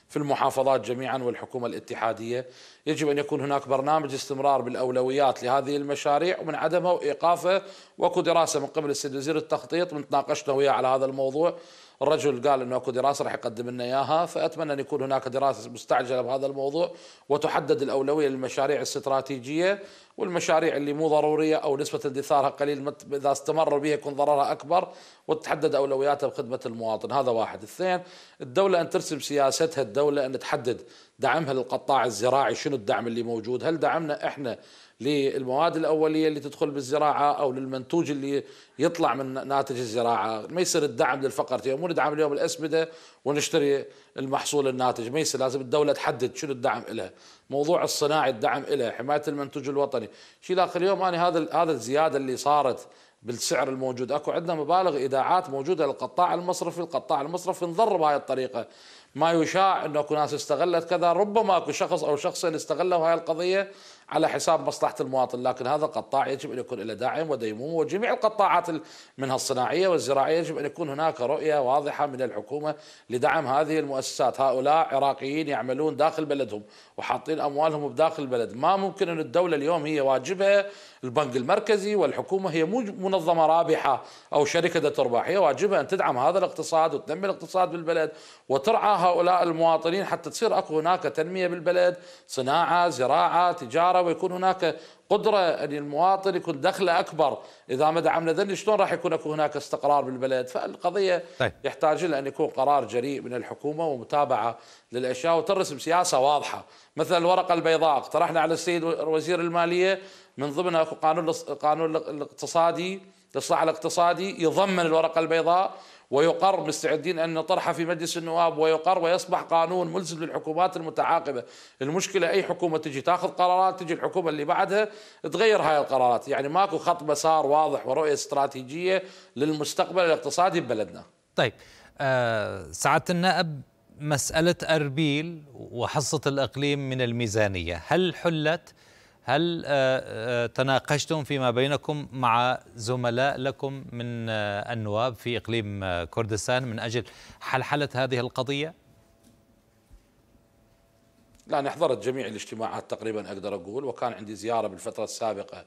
في المحافظات جميعا والحكومة الاتحادية يجب أن يكون هناك برنامج استمرار بالأولويات لهذه المشاريع ومن عدمها وإيقافه وأكو دراسة من قبل السيد وزير التخطيط من تناقشنا وياه على هذا الموضوع الرجل قال انه اكو دراسه راح يقدم لنا اياها فاتمنى ان يكون هناك دراسه مستعجله بهذا الموضوع وتحدد الاولويه للمشاريع الاستراتيجيه والمشاريع اللي مو ضروريه او نسبه اندثارها قليل اذا استمر بها يكون ضررها اكبر وتحدد اولوياتها بخدمه المواطن هذا واحد اثنين الدوله ان ترسم سياستها الدوله ان تحدد دعمها للقطاع الزراعي شنو الدعم اللي موجود هل دعمنا احنا للمواد الاوليه اللي تدخل بالزراعه او للمنتوج اللي يطلع من ناتج الزراعه، ما يصير الدعم للفقر مو ندعم اليوم الاسمده ونشتري المحصول الناتج، ما يصير لازم الدوله تحدد شنو الدعم لها، موضوع الصناعي الدعم لها، حمايه المنتوج الوطني، شيء داخل اليوم انا هذا هذا الزياده اللي صارت بالسعر الموجود، اكو عندنا مبالغ ايداعات موجوده للقطاع المصرفي، القطاع المصرفي انضر بهاي الطريقه، ما يشاع انه اكو ناس استغلت كذا، ربما اكو شخص او شخصين استغلوا هاي القضيه على حساب مصلحه المواطن لكن هذا القطاع يجب ان يكون له داعم وديمومة وجميع القطاعات منها الصناعيه والزراعيه يجب ان يكون هناك رؤيه واضحه من الحكومه لدعم هذه المؤسسات هؤلاء عراقيين يعملون داخل بلدهم وحاطين اموالهم بداخل البلد ما ممكن ان الدوله اليوم هي واجبها البنك المركزي والحكومه هي مو منظمه رابحه او شركه ذات ارباح هي واجبها ان تدعم هذا الاقتصاد وتنمي الاقتصاد بالبلد وترعى هؤلاء المواطنين حتى تصير اكو هناك تنميه بالبلد صناعه زراعه تجاره الاداره ويكون هناك قدره ان المواطن يكون دخله اكبر اذا ما دعمنا ذن شلون راح يكون اكو هناك استقرار بالبلد فالقضيه طيب. يحتاج الى ان يكون قرار جريء من الحكومه ومتابعه للاشياء وترسم سياسه واضحه مثل الورقه البيضاء اقترحنا على السيد وزير الماليه من ضمنها قانون قانون الاقتصادي الاصلاح الاقتصادي يضمن الورقه البيضاء ويقر مستعدين أن نطرحه في مجلس النواب ويقر ويصبح قانون ملزم للحكومات المتعاقبة المشكلة أي حكومة تجي تاخذ قرارات تجي الحكومة اللي بعدها تغير هاي القرارات يعني ماكو خط مسار واضح ورؤية استراتيجية للمستقبل الاقتصادي ببلدنا طيب آه سعادة النائب مسألة أربيل وحصة الإقليم من الميزانية هل حلت؟ هل آه، آه، تناقشتم فيما بينكم مع زملاء لكم من آه، النواب في إقليم كردستان من أجل حلحلة هذه القضية؟ لا أنا حضرت جميع الاجتماعات تقريبا أقدر أقول وكان عندي زيارة بالفترة السابقة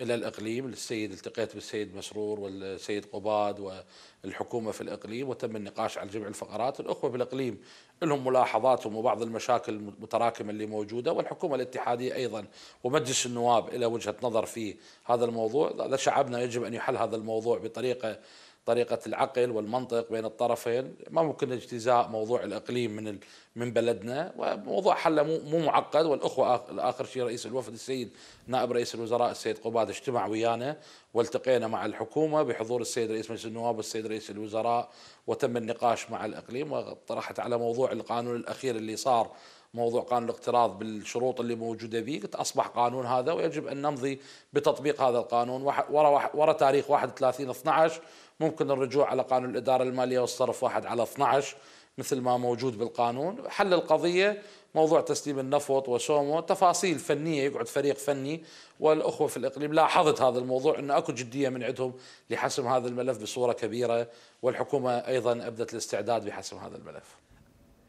إلى الإقليم للسيد التقيت بالسيد مسرور والسيد قباد والحكومة في الإقليم وتم النقاش على جميع الفقرات الأخوة في الإقليم لهم ملاحظاتهم وبعض المشاكل المتراكمة اللي موجودة والحكومة الاتحادية أيضا ومجلس النواب إلى وجهة نظر في هذا الموضوع هذا شعبنا يجب أن يحل هذا الموضوع بطريقة طريقه العقل والمنطق بين الطرفين ما ممكن اجتزاء موضوع الاقليم من من بلدنا وموضوع حله مو معقد والاخوه الاخر شيء رئيس الوفد السيد نائب رئيس الوزراء السيد قباد اجتمع ويانا والتقينا مع الحكومه بحضور السيد رئيس مجلس النواب والسيد رئيس الوزراء وتم النقاش مع الاقليم وطرحت على موضوع القانون الاخير اللي صار موضوع قانون الاقتراض بالشروط اللي موجوده به قلت اصبح قانون هذا ويجب ان نمضي بتطبيق هذا القانون ورا ورا تاريخ 31 12 ممكن الرجوع على قانون الإدارة المالية والصرف واحد على 12 مثل ما موجود بالقانون حل القضية موضوع تسليم النفط وسومو تفاصيل فنية يقعد فريق فني والأخوة في الإقليم لاحظت هذا الموضوع أنه أكو جدية من عندهم لحسم هذا الملف بصورة كبيرة والحكومة أيضا أبدت الاستعداد بحسم هذا الملف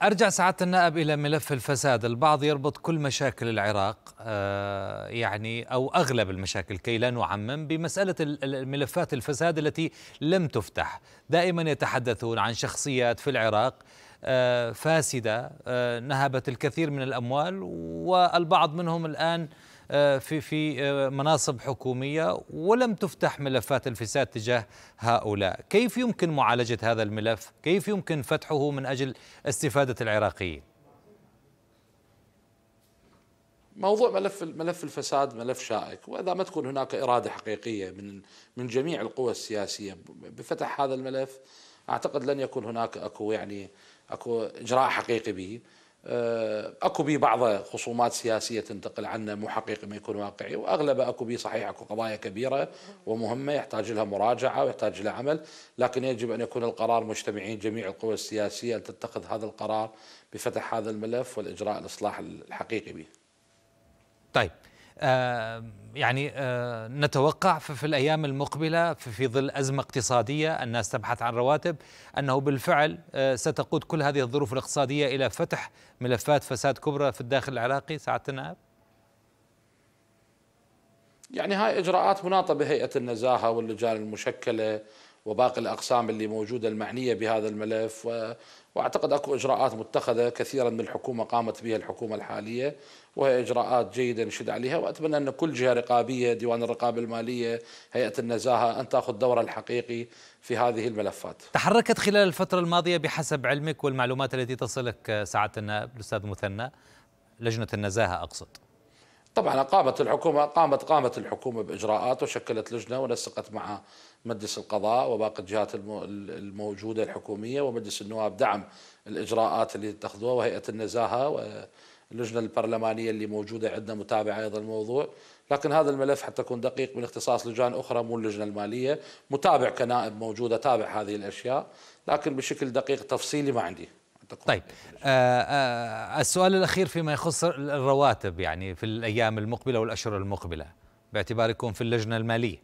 أرجع سعادة النائب إلى ملف الفساد البعض يربط كل مشاكل العراق آه، يعني أو أغلب المشاكل كي لا نعمم بمسألة الملفات الفساد التي لم تفتح دائما يتحدثون عن شخصيات في العراق آه، فاسدة آه، نهبت الكثير من الأموال والبعض منهم الآن آه، في في آه، مناصب حكوميه ولم تفتح ملفات الفساد تجاه هؤلاء، كيف يمكن معالجه هذا الملف؟ كيف يمكن فتحه من اجل استفاده العراقيين؟ موضوع ملف ملف الفساد ملف شائك واذا ما تكون هناك اراده حقيقيه من من جميع القوى السياسيه بفتح هذا الملف اعتقد لن يكون هناك اكو يعني اكو اجراء حقيقي به آه، اكو بي بعض خصومات سياسيه تنتقل عنا مو حقيقي ما يكون واقعي واغلب اكو بي صحيح اكو قضايا كبيره ومهمه يحتاج لها مراجعه ويحتاج لها عمل لكن يجب ان يكون القرار مجتمعين جميع القوى السياسيه تتخذ هذا القرار بفتح هذا الملف والاجراء الاصلاح الحقيقي به. طيب يعني نتوقع في الأيام المقبلة في ظل أزمة اقتصادية الناس تبحث عن رواتب أنه بالفعل ستقود كل هذه الظروف الاقتصادية إلى فتح ملفات فساد كبرى في الداخل العراقي ساعة النائب يعني هاي إجراءات مناطة بهيئة النزاهة واللجان المشكلة وباقي الأقسام اللي موجودة المعنية بهذا الملف و... وأعتقد أكو إجراءات متخذة كثيرا من الحكومة قامت بها الحكومة الحالية وهي إجراءات جيدة نشد عليها وأتمنى أن كل جهة رقابية ديوان الرقابة المالية هيئة النزاهة أن تأخذ دورها الحقيقي في هذه الملفات تحركت خلال الفترة الماضية بحسب علمك والمعلومات التي تصلك سعادة النائب الأستاذ مثنى لجنة النزاهة أقصد طبعا قامت الحكومة قامت قامت الحكومة بإجراءات وشكلت لجنة ونسقت مع مجلس القضاء وباقي الجهات الموجودة الحكومية ومجلس النواب دعم الإجراءات اللي تأخذوها وهيئة النزاهة و اللجنة البرلمانية اللي موجودة عندنا متابعة أيضا الموضوع لكن هذا الملف حتى أكون دقيق من اختصاص لجان أخرى مو اللجنة المالية متابع كنائب موجودة تابع هذه الأشياء لكن بشكل دقيق تفصيلي ما عندي طيب آه،, آه السؤال الأخير فيما يخص الرواتب يعني في الأيام المقبلة والأشهر المقبلة باعتباركم في اللجنة المالية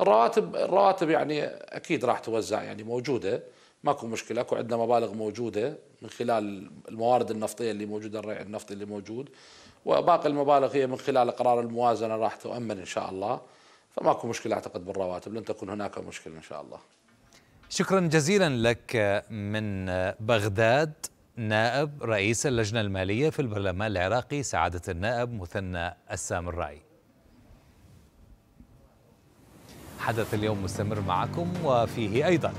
الرواتب الرواتب يعني أكيد راح توزع يعني موجودة ماكو مشكله اكو عندنا مبالغ موجوده من خلال الموارد النفطيه اللي موجوده الريع النفطي اللي موجود وباقي المبالغ هي من خلال قرار الموازنه راح تؤمن ان شاء الله فماكو مشكله اعتقد بالرواتب لن تكون هناك مشكله ان شاء الله شكرا جزيلا لك من بغداد نائب رئيس اللجنه الماليه في البرلمان العراقي سعاده النائب مثنى السامرائي حدث اليوم مستمر معكم وفيه ايضا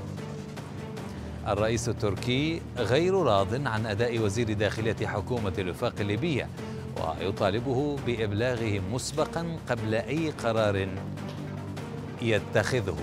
الرئيس التركي غير راض عن أداء وزير داخلية حكومة الوفاق الليبية ويطالبه بإبلاغه مسبقا قبل أي قرار يتخذه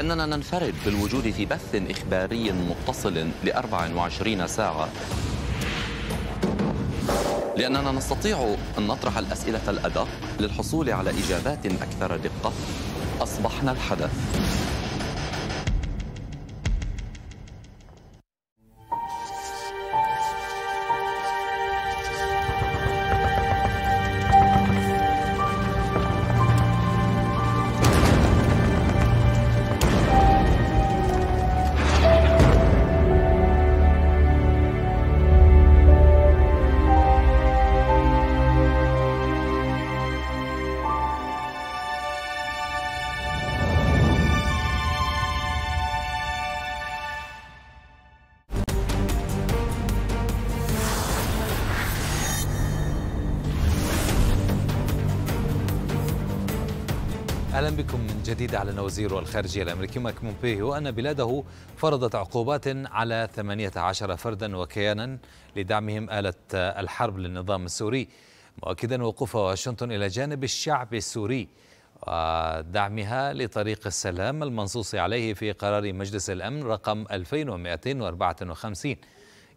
بأننا ننفرد بالوجود في بث إخباري متصل ل 24 ساعة لأننا نستطيع أن نطرح الأسئلة الأدق للحصول على إجابات أكثر دقة أصبحنا الحدث الجديد أعلن وزير الخارجية الأمريكي مايك مومبيو أن بلاده فرضت عقوبات على 18 فردا وكيانا لدعمهم آلة الحرب للنظام السوري مؤكدا وقوف واشنطن إلى جانب الشعب السوري ودعمها لطريق السلام المنصوص عليه في قرار مجلس الأمن رقم 2254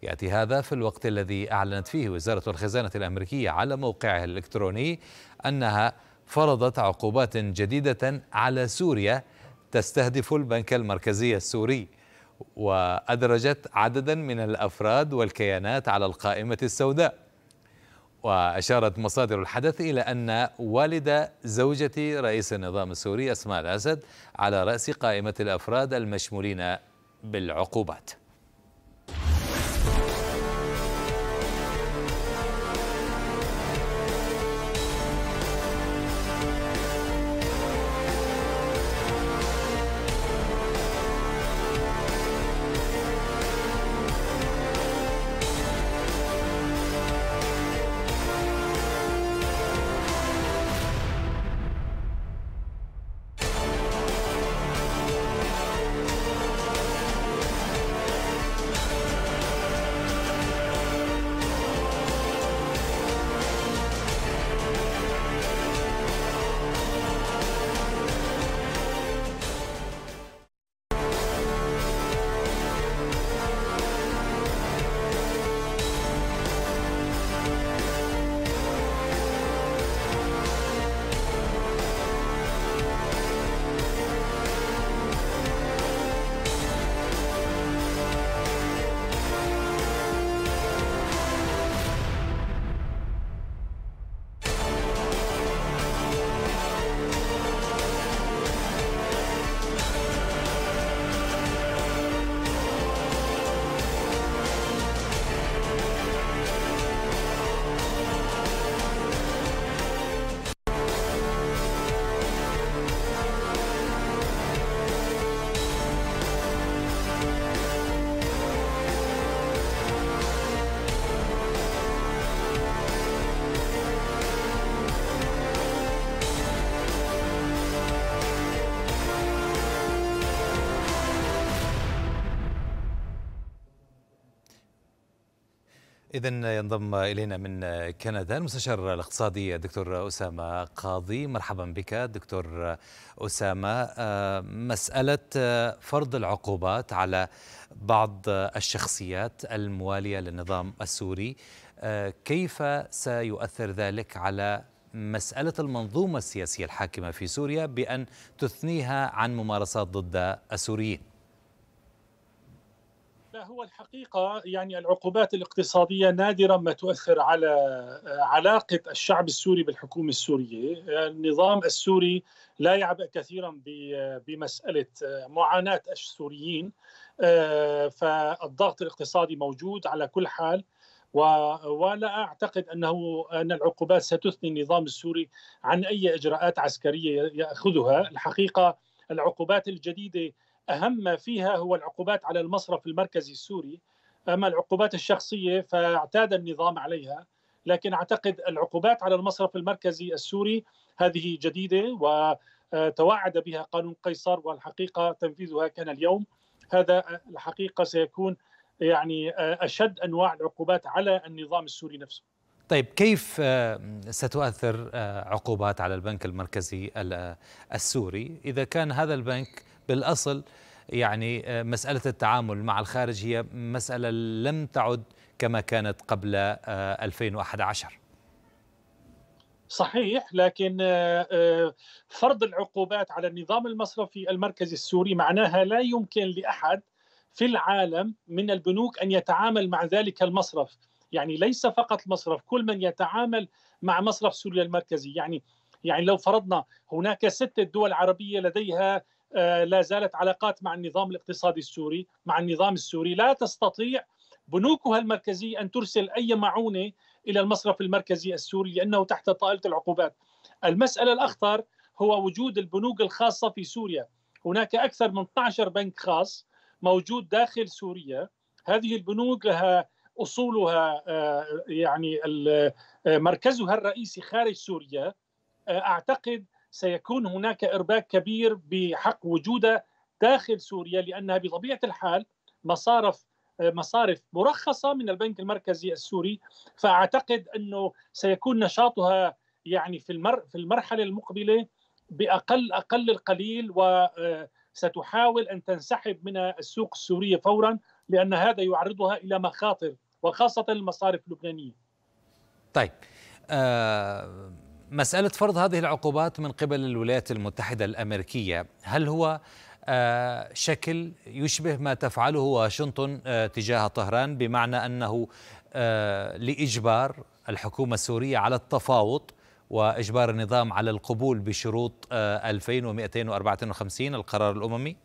يأتي هذا في الوقت الذي أعلنت فيه وزارة الخزانة الأمريكية على موقعها الإلكتروني أنها فرضت عقوبات جديدة على سوريا تستهدف البنك المركزي السوري وأدرجت عددا من الأفراد والكيانات على القائمة السوداء وأشارت مصادر الحدث إلى أن والد زوجة رئيس النظام السوري أسماء الأسد على رأس قائمة الأفراد المشمولين بالعقوبات إذا ينضم إلينا من كندا المستشار الاقتصادي الدكتور أسامة قاضي مرحبا بك دكتور أسامة آه، مسألة آه، فرض العقوبات على بعض الشخصيات الموالية للنظام السوري آه، كيف سيؤثر ذلك على مسألة المنظومة السياسية الحاكمة في سوريا بأن تثنيها عن ممارسات ضد السوريين هو الحقيقه يعني العقوبات الاقتصاديه نادرا ما تؤثر على علاقه الشعب السوري بالحكومه السوريه، النظام السوري لا يعبأ كثيرا بمساله معاناه السوريين فالضغط الاقتصادي موجود على كل حال ولا اعتقد انه ان العقوبات ستثني النظام السوري عن اي اجراءات عسكريه ياخذها، الحقيقه العقوبات الجديده أهم ما فيها هو العقوبات على المصرف المركزي السوري أما العقوبات الشخصية فاعتاد النظام عليها لكن أعتقد العقوبات على المصرف المركزي السوري هذه جديدة وتوعد بها قانون قيصر والحقيقة تنفيذها كان اليوم هذا الحقيقة سيكون يعني أشد أنواع العقوبات على النظام السوري نفسه طيب كيف ستؤثر عقوبات على البنك المركزي السوري إذا كان هذا البنك بالاصل يعني آه، مساله التعامل مع الخارج هي مساله لم تعد كما كانت قبل 2011 آه، صحيح لكن آه، فرض العقوبات على النظام المصرفي المركزي السوري معناها لا يمكن لاحد في العالم من البنوك ان يتعامل مع ذلك المصرف، يعني ليس فقط المصرف، كل من يتعامل مع مصرف سوريا المركزي، يعني يعني لو فرضنا هناك ست دول عربيه لديها آه، لا زالت علاقات مع النظام الاقتصادي السوري مع النظام السوري لا تستطيع بنوكها المركزية أن ترسل أي معونة إلى المصرف المركزي السوري لأنه تحت طائلة العقوبات المسألة الأخطر هو وجود البنوك الخاصة في سوريا هناك أكثر من 12 بنك خاص موجود داخل سوريا هذه البنوك لها أصولها آه، يعني آه، مركزها الرئيسي خارج سوريا أعتقد سيكون هناك ارباك كبير بحق وجودها داخل سوريا لانها بطبيعه الحال مصارف مصارف مرخصه من البنك المركزي السوري فاعتقد انه سيكون نشاطها يعني في المر في المرحله المقبله باقل اقل القليل وستحاول آه، ان تنسحب من السوق السوريه فورا لان هذا يعرضها الى مخاطر وخاصه المصارف اللبنانيه. طيب آه مسألة فرض هذه العقوبات من قبل الولايات المتحدة الأمريكية هل هو آه، شكل يشبه ما تفعله واشنطن آه، تجاه طهران بمعنى أنه آه، لإجبار الحكومة السورية على التفاوض وإجبار النظام على القبول بشروط 2254 القرار الأممي؟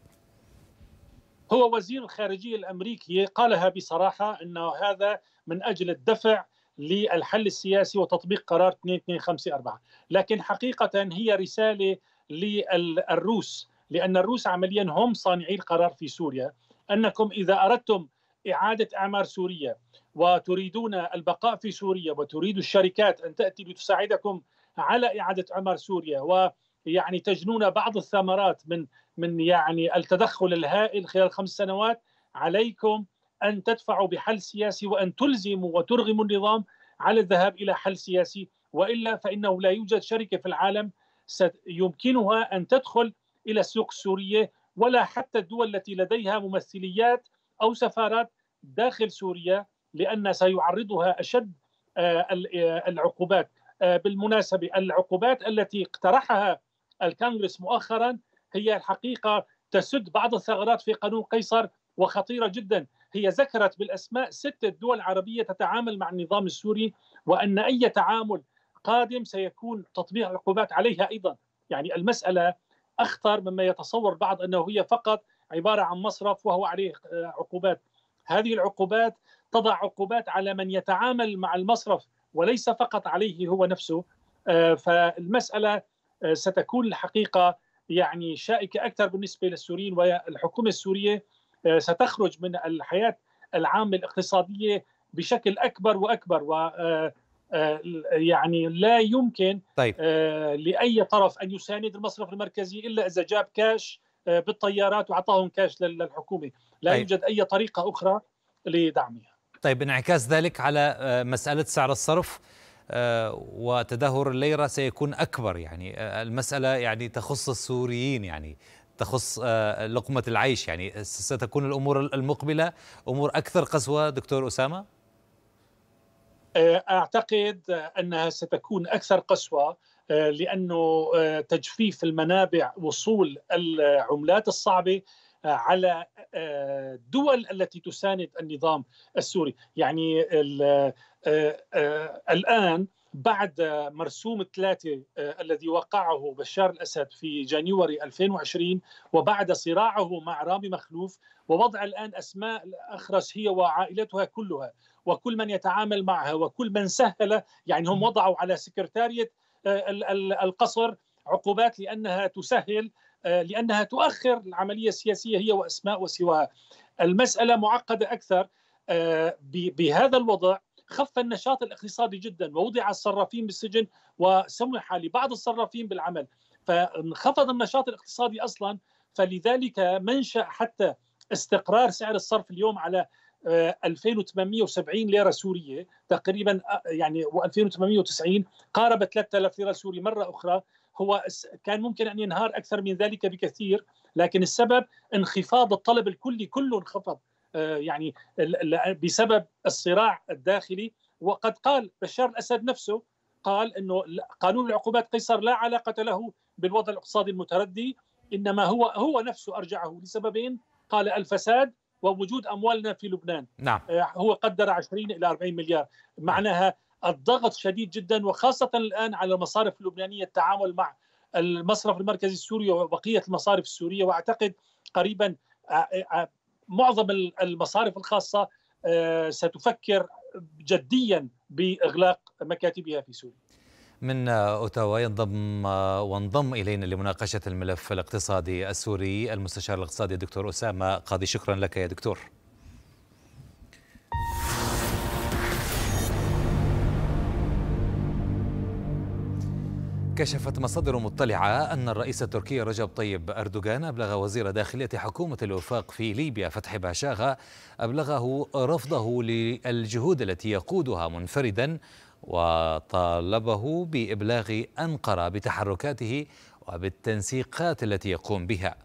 هو وزير الخارجية الأمريكي قالها بصراحة أنه هذا من أجل الدفع للحل السياسي وتطبيق قرار 2254 لكن حقيقة هي رسالة للروس لأن الروس عمليا هم صانعي القرار في سوريا أنكم إذا أردتم إعادة أعمار سوريا وتريدون البقاء في سوريا وتريد الشركات أن تأتي لتساعدكم على إعادة أعمار سوريا ويعني تجنون بعض الثمرات من من يعني التدخل الهائل خلال خمس سنوات عليكم ان تدفعوا بحل سياسي وان تلزموا وترغموا النظام على الذهاب الى حل سياسي والا فانه لا يوجد شركه في العالم يمكنها ان تدخل الى السوق السوريه ولا حتى الدول التي لديها ممثليات او سفارات داخل سوريا لان سيعرضها اشد آه، آه، العقوبات آه، بالمناسبه العقوبات التي اقترحها الكونغرس مؤخرا هي الحقيقه تسد بعض الثغرات في قانون قيصر وخطيره جدا هي ذكرت بالاسماء ست دول عربيه تتعامل مع النظام السوري وان اي تعامل قادم سيكون تطبيع عقوبات عليها ايضا يعني المساله اخطر مما يتصور بعض انه هي فقط عباره عن مصرف وهو عليه آه، عقوبات هذه العقوبات تضع عقوبات على من يتعامل مع المصرف وليس فقط عليه هو نفسه آه، فالمساله آه، ستكون الحقيقه يعني شائكه اكثر بالنسبه للسوريين والحكومه السوريه آه، ستخرج من الحياه العامه الاقتصاديه بشكل اكبر واكبر و آه، آه، يعني لا يمكن طيب. لاي طرف ان يساند المصرف المركزي الا اذا جاب كاش بالطيارات واعطاهم كاش للحكومه، لا طيب. يوجد اي طريقه اخرى لدعمها. طيب انعكاس ذلك على مساله سعر الصرف وتدهور الليره سيكون اكبر يعني المساله يعني تخص السوريين يعني تخص آه، لقمة العيش يعني ستكون الأمور المقبلة أمور أكثر قسوة دكتور أسامة؟ آه، أعتقد أنها ستكون أكثر قسوة آه، لأنه تجفيف المنابع وصول العملات الصعبة على الدول التي تساند النظام السوري يعني الآن بعد مرسوم الثلاثة آه، الذي وقعه بشار الأسد في جانيوري 2020 وبعد صراعه مع رامي مخلوف ووضع الآن أسماء الأخرس هي وعائلتها كلها وكل من يتعامل معها وكل من سهل يعني هم وضعوا على سكرتارية آه، القصر عقوبات لأنها تسهل آه، لأنها تؤخر العملية السياسية هي وأسماء وسواها المسألة معقدة أكثر بهذا الوضع خف النشاط الاقتصادي جدا ووضع الصرافين بالسجن وسمح لبعض الصرافين بالعمل فانخفض النشاط الاقتصادي اصلا فلذلك منشا حتى استقرار سعر الصرف اليوم على 2870 آه، ليره سوريه تقريبا آه، يعني و2890 قارب 3000 ليره سوري مره اخرى هو كان ممكن ان ينهار اكثر من ذلك بكثير لكن السبب انخفاض الطلب الكلي كله انخفض آه، يعني بسبب الصراع الداخلي وقد قال بشار الاسد نفسه قال انه قانون العقوبات قيصر لا علاقه له بالوضع الاقتصادي المتردي انما هو هو نفسه ارجعه لسببين قال الفساد ووجود اموالنا في لبنان نعم. آه، هو قدر 20 الى 40 مليار معناها الضغط شديد جدا وخاصه الان على المصارف اللبنانيه التعامل مع المصرف المركزي السوري وبقيه المصارف السوريه واعتقد قريبا آه، معظم المصارف الخاصه آه، ستفكر جديا باغلاق مكاتبها في سوريا من اوتاوا ينضم وانضم الينا لمناقشه الملف الاقتصادي السوري المستشار الاقتصادي الدكتور اسامه قاضي شكرا لك يا دكتور كشفت مصادر مطلعة أن الرئيس التركي رجب طيب أردوغان أبلغ وزير داخلية حكومة الوفاق في ليبيا فتحي باشاغا أبلغه رفضه للجهود التي يقودها منفردا وطالبه بإبلاغ أنقرة بتحركاته وبالتنسيقات التي يقوم بها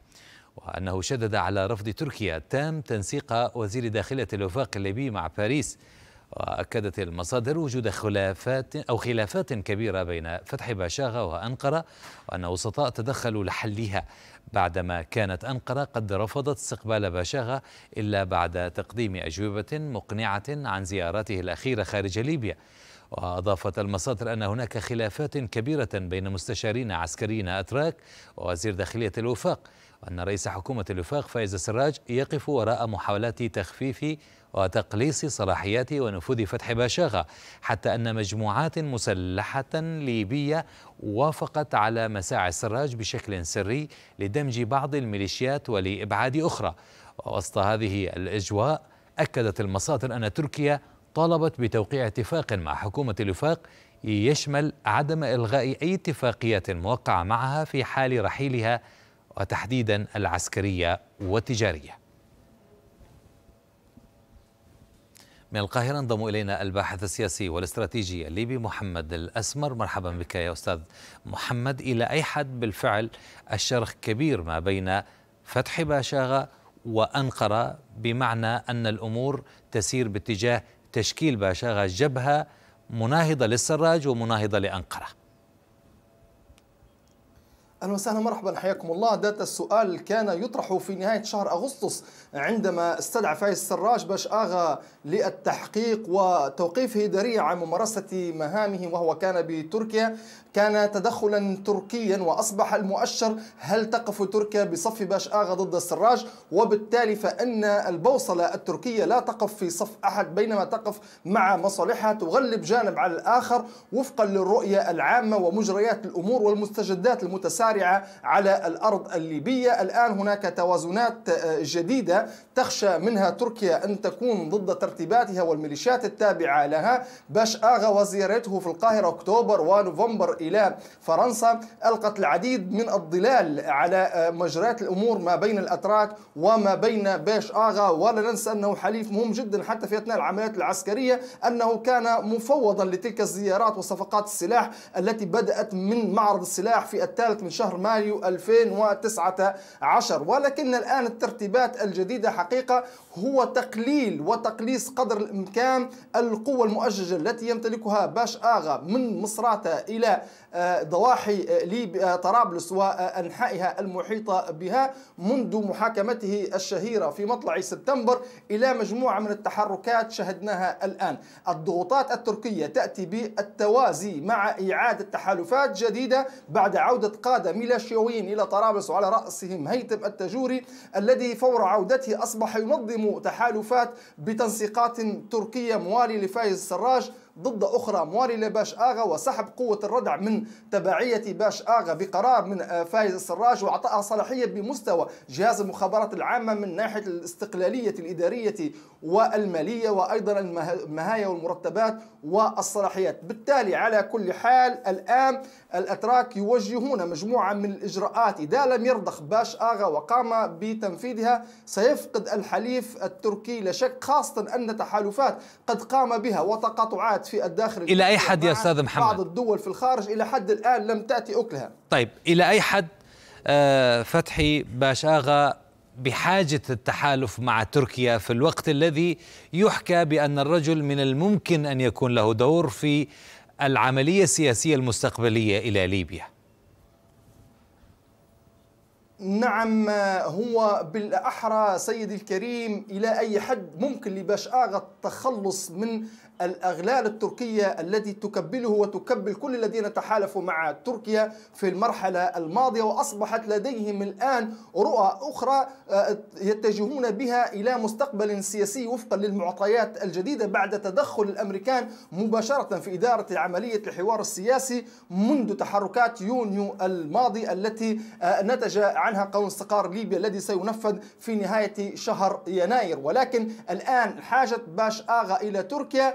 وأنه شدد على رفض تركيا تام تنسيق وزير داخلية الوفاق الليبي مع باريس وأكدت المصادر وجود خلافات أو خلافات كبيرة بين فتح باشاغة وأنقرة وأن وسطاء تدخلوا لحلها بعدما كانت أنقرة قد رفضت استقبال باشاغة إلا بعد تقديم أجوبة مقنعة عن زيارته الأخيرة خارج ليبيا وأضافت المصادر أن هناك خلافات كبيرة بين مستشارين عسكريين أتراك ووزير داخلية الوفاق وأن رئيس حكومة الوفاق فايز السراج يقف وراء محاولات تخفيف وتقليص صلاحيات ونفوذ فتح باشاغة حتى أن مجموعات مسلحة ليبية وافقت على مساعي السراج بشكل سري لدمج بعض الميليشيات ولإبعاد أخرى ووسط هذه الأجواء أكدت المصادر أن تركيا طالبت بتوقيع اتفاق مع حكومة الوفاق يشمل عدم إلغاء أي اتفاقيات موقعة معها في حال رحيلها وتحديدا العسكرية والتجارية من القاهرة انضم إلينا الباحث السياسي والاستراتيجي الليبي محمد الأسمر مرحبا بك يا أستاذ محمد إلى أي حد بالفعل الشرخ كبير ما بين فتح باشاغة وأنقرة بمعنى أن الأمور تسير باتجاه تشكيل باشاغة جبهة مناهضة للسراج ومناهضة لأنقرة اهلا وسهلا مرحبا حياكم الله ذات السؤال كان يطرح في نهايه شهر اغسطس عندما استدعى فايز السراج باش اغا للتحقيق وتوقيفه ذريعه عن ممارسه مهامه وهو كان بتركيا كان تدخلا تركيا وأصبح المؤشر هل تقف تركيا بصف باش آغا ضد السراج وبالتالي فإن البوصلة التركية لا تقف في صف أحد بينما تقف مع مصالحها تغلب جانب على الآخر وفقا للرؤية العامة ومجريات الأمور والمستجدات المتسارعة على الأرض الليبية الآن هناك توازنات آه، جديدة تخشى منها تركيا أن تكون ضد ترتيباتها والميليشيات التابعة لها باش آغا وزيارته في القاهرة أكتوبر ونوفمبر إلى فرنسا ألقت العديد من الظلال على آه، مجريات الأمور ما بين الأتراك وما بين باش آغا ولا ننسى أنه حليف مهم جدا حتى في أثناء العمليات العسكرية أنه كان مفوضا لتلك الزيارات وصفقات السلاح التي بدأت من معرض السلاح في الثالث من شهر مايو 2019 ولكن الآن الترتيبات الجديدة حقيقة هو تقليل وتقليص قدر الإمكان القوة المؤججة التي يمتلكها باش آغا من مصراتة إلى ضواحي آه، آه، طرابلس وأنحائها المحيطة بها منذ محاكمته الشهيرة في مطلع سبتمبر إلى مجموعة من التحركات شهدناها الآن الضغوطات التركية تأتي بالتوازي مع إعادة تحالفات جديدة بعد عودة قادة ميلاشيويين إلى طرابلس وعلى رأسهم هيثم التجوري الذي فور عودته أصبح ينظم تحالفات بتنسيقات تركية موالي لفايز السراج ضد أخرى موالية باش آغا وسحب قوة الردع من تبعية باش آغا بقرار من آه، فايز السراج وإعطائها صلاحية بمستوى جهاز المخابرات العامة من ناحية الاستقلالية الإدارية والمالية وأيضا المهاية والمرتبات والصلاحيات بالتالي على كل حال الآن الأتراك يوجهون مجموعة من الإجراءات إذا لم يرضخ باش آغا وقام بتنفيذها سيفقد الحليف التركي لا شك خاصة أن تحالفات قد قام بها وتقاطعات التوقيعات في الداخل الى اي حد يا استاذ محمد بعض الدول في الخارج الى حد الان لم تاتي اكلها طيب الى اي حد آه، فتحي باش اغا بحاجه التحالف مع تركيا في الوقت الذي يحكى بان الرجل من الممكن ان يكون له دور في العمليه السياسيه المستقبليه الى ليبيا نعم هو بالأحرى سيدي الكريم إلى أي حد ممكن لباش آغا التخلص من الأغلال التركية التي تكبله وتكبل كل الذين تحالفوا مع تركيا في المرحلة الماضية وأصبحت لديهم الآن رؤى أخرى آه، يتجهون بها إلى مستقبل سياسي وفقا للمعطيات الجديدة بعد تدخل الأمريكان مباشرة في إدارة عملية الحوار السياسي منذ تحركات يونيو الماضي التي آه، نتج عنها قانون استقرار ليبيا الذي سينفذ في نهاية شهر يناير ولكن الآن حاجة باش آغا إلى تركيا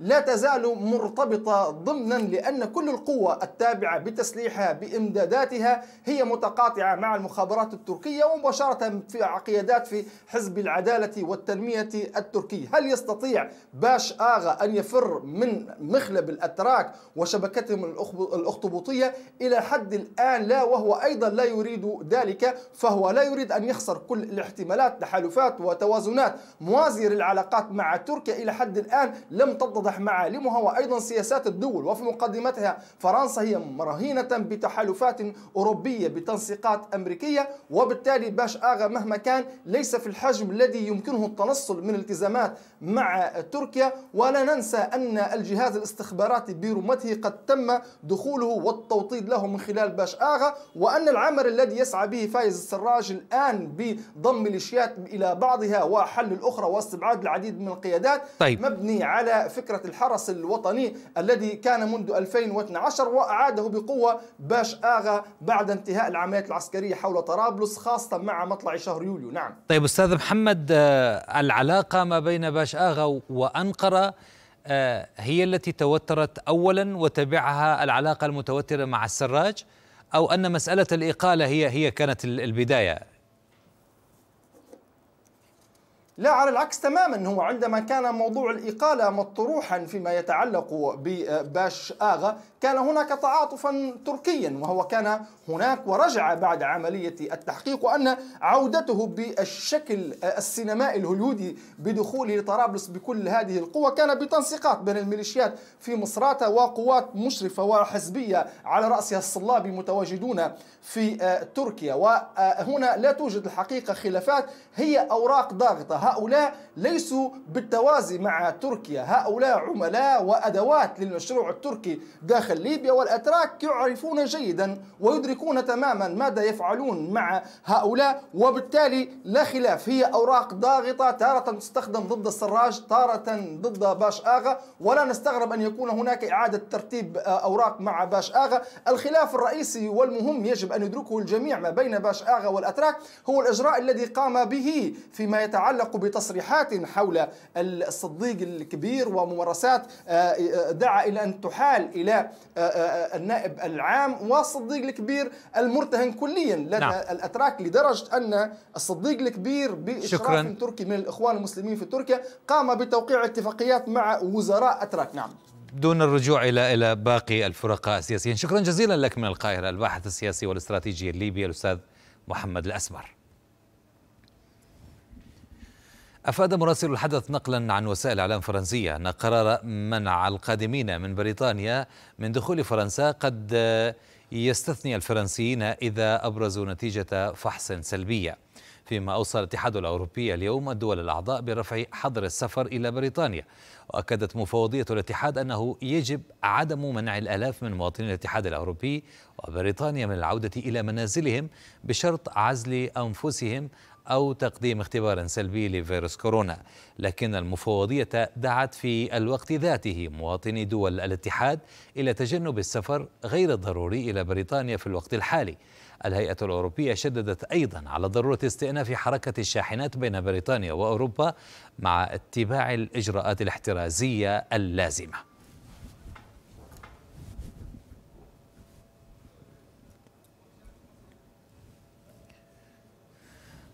لا تزال مرتبطة ضمنا لأن كل القوة التابعة بتسليحها بإمداداتها هي متقاطعة مع المخابرات التركية ومباشرة في عقيدات في حزب العدالة والتنمية التركي هل يستطيع باش آغا أن يفر من مخلب الأتراك وشبكتهم الأخطبوطية إلى حد الآن لا وهو أيضا لا يريد ذلك فهو لا يريد أن يخسر كل الاحتمالات تحالفات وتوازنات موازية العلاقات مع تركيا إلى حد الآن لم تتضح توضح معالمها وأيضا سياسات الدول وفي مقدمتها فرنسا هي مرهينة بتحالفات أوروبية بتنسيقات أمريكية وبالتالي باش آغا مهما كان ليس في الحجم الذي يمكنه التنصل من التزامات مع تركيا ولا ننسى أن الجهاز الاستخباراتي برمته قد تم دخوله والتوطيد له من خلال باش آغا وأن العمل الذي يسعى به فايز السراج الآن بضم ميليشيات إلى بعضها وحل الأخرى واستبعاد العديد من القيادات طيب. مبني على فكرة الحرس الوطني الذي كان منذ 2012 وأعاده بقوة باش آغا بعد انتهاء العمليات العسكرية حول طرابلس خاصة مع مطلع شهر يوليو نعم طيب أستاذ محمد آه، العلاقة ما بين باش آغا وأنقرة آه، هي التي توترت أولا وتبعها العلاقة المتوترة مع السراج أو أن مسألة الإقالة هي هي كانت البداية لا على العكس تماما هو عندما كان موضوع الإقالة مطروحا فيما يتعلق بباش آغا كان هناك تعاطفا تركيا وهو كان هناك ورجع بعد عملية التحقيق وأن عودته بالشكل السينمائي الهوليودي بدخوله لطرابلس بكل هذه القوة كان بتنسيقات بين الميليشيات في مصراتة وقوات مشرفة وحزبية على رأسها الصلابي متواجدون في تركيا وهنا لا توجد الحقيقة خلافات هي أوراق ضاغطة هؤلاء ليسوا بالتوازي مع تركيا هؤلاء عملاء وأدوات للمشروع التركي داخل ليبيا والأتراك يعرفون جيدا ويدركون تماما ماذا يفعلون مع هؤلاء وبالتالي لا خلاف هي أوراق ضاغطة تارة تستخدم ضد السراج تارة ضد باش آغا ولا نستغرب أن يكون هناك إعادة ترتيب آه، أوراق مع باش آغا الخلاف الرئيسي والمهم يجب أن يدركه الجميع ما بين باش آغا والأتراك هو الإجراء الذي قام به فيما يتعلق بتصريحات حول الصديق الكبير وممارسات آه، آه، دعا إلى أن تحال إلى آه، النائب العام والصديق الكبير المرتهن كليا لدى نعم. الأتراك لدرجة أن الصديق الكبير بإشراف تركي من الإخوان المسلمين في تركيا قام بتوقيع اتفاقيات مع وزراء أتراك نعم دون الرجوع الى الى باقي الفرقاء السياسيين، شكرا جزيلا لك من القاهره الباحث السياسي والاستراتيجي الليبي الاستاذ محمد الاسمر. أفاد مراسل الحدث نقلا عن وسائل إعلام فرنسية أن قرار منع القادمين من بريطانيا من دخول فرنسا قد يستثني الفرنسيين إذا أبرزوا نتيجة فحص سلبية فيما أوصى الاتحاد الأوروبي اليوم الدول الأعضاء برفع حظر السفر إلى بريطانيا وأكدت مفوضية الاتحاد أنه يجب عدم منع الآلاف من مواطني الاتحاد الأوروبي وبريطانيا من العودة إلى منازلهم بشرط عزل أنفسهم أو تقديم اختبار سلبي لفيروس كورونا لكن المفوضية دعت في الوقت ذاته مواطني دول الاتحاد إلى تجنب السفر غير الضروري إلى بريطانيا في الوقت الحالي الهيئة الأوروبية شددت أيضا على ضرورة استئناف حركة الشاحنات بين بريطانيا وأوروبا مع اتباع الإجراءات الاحترازية اللازمة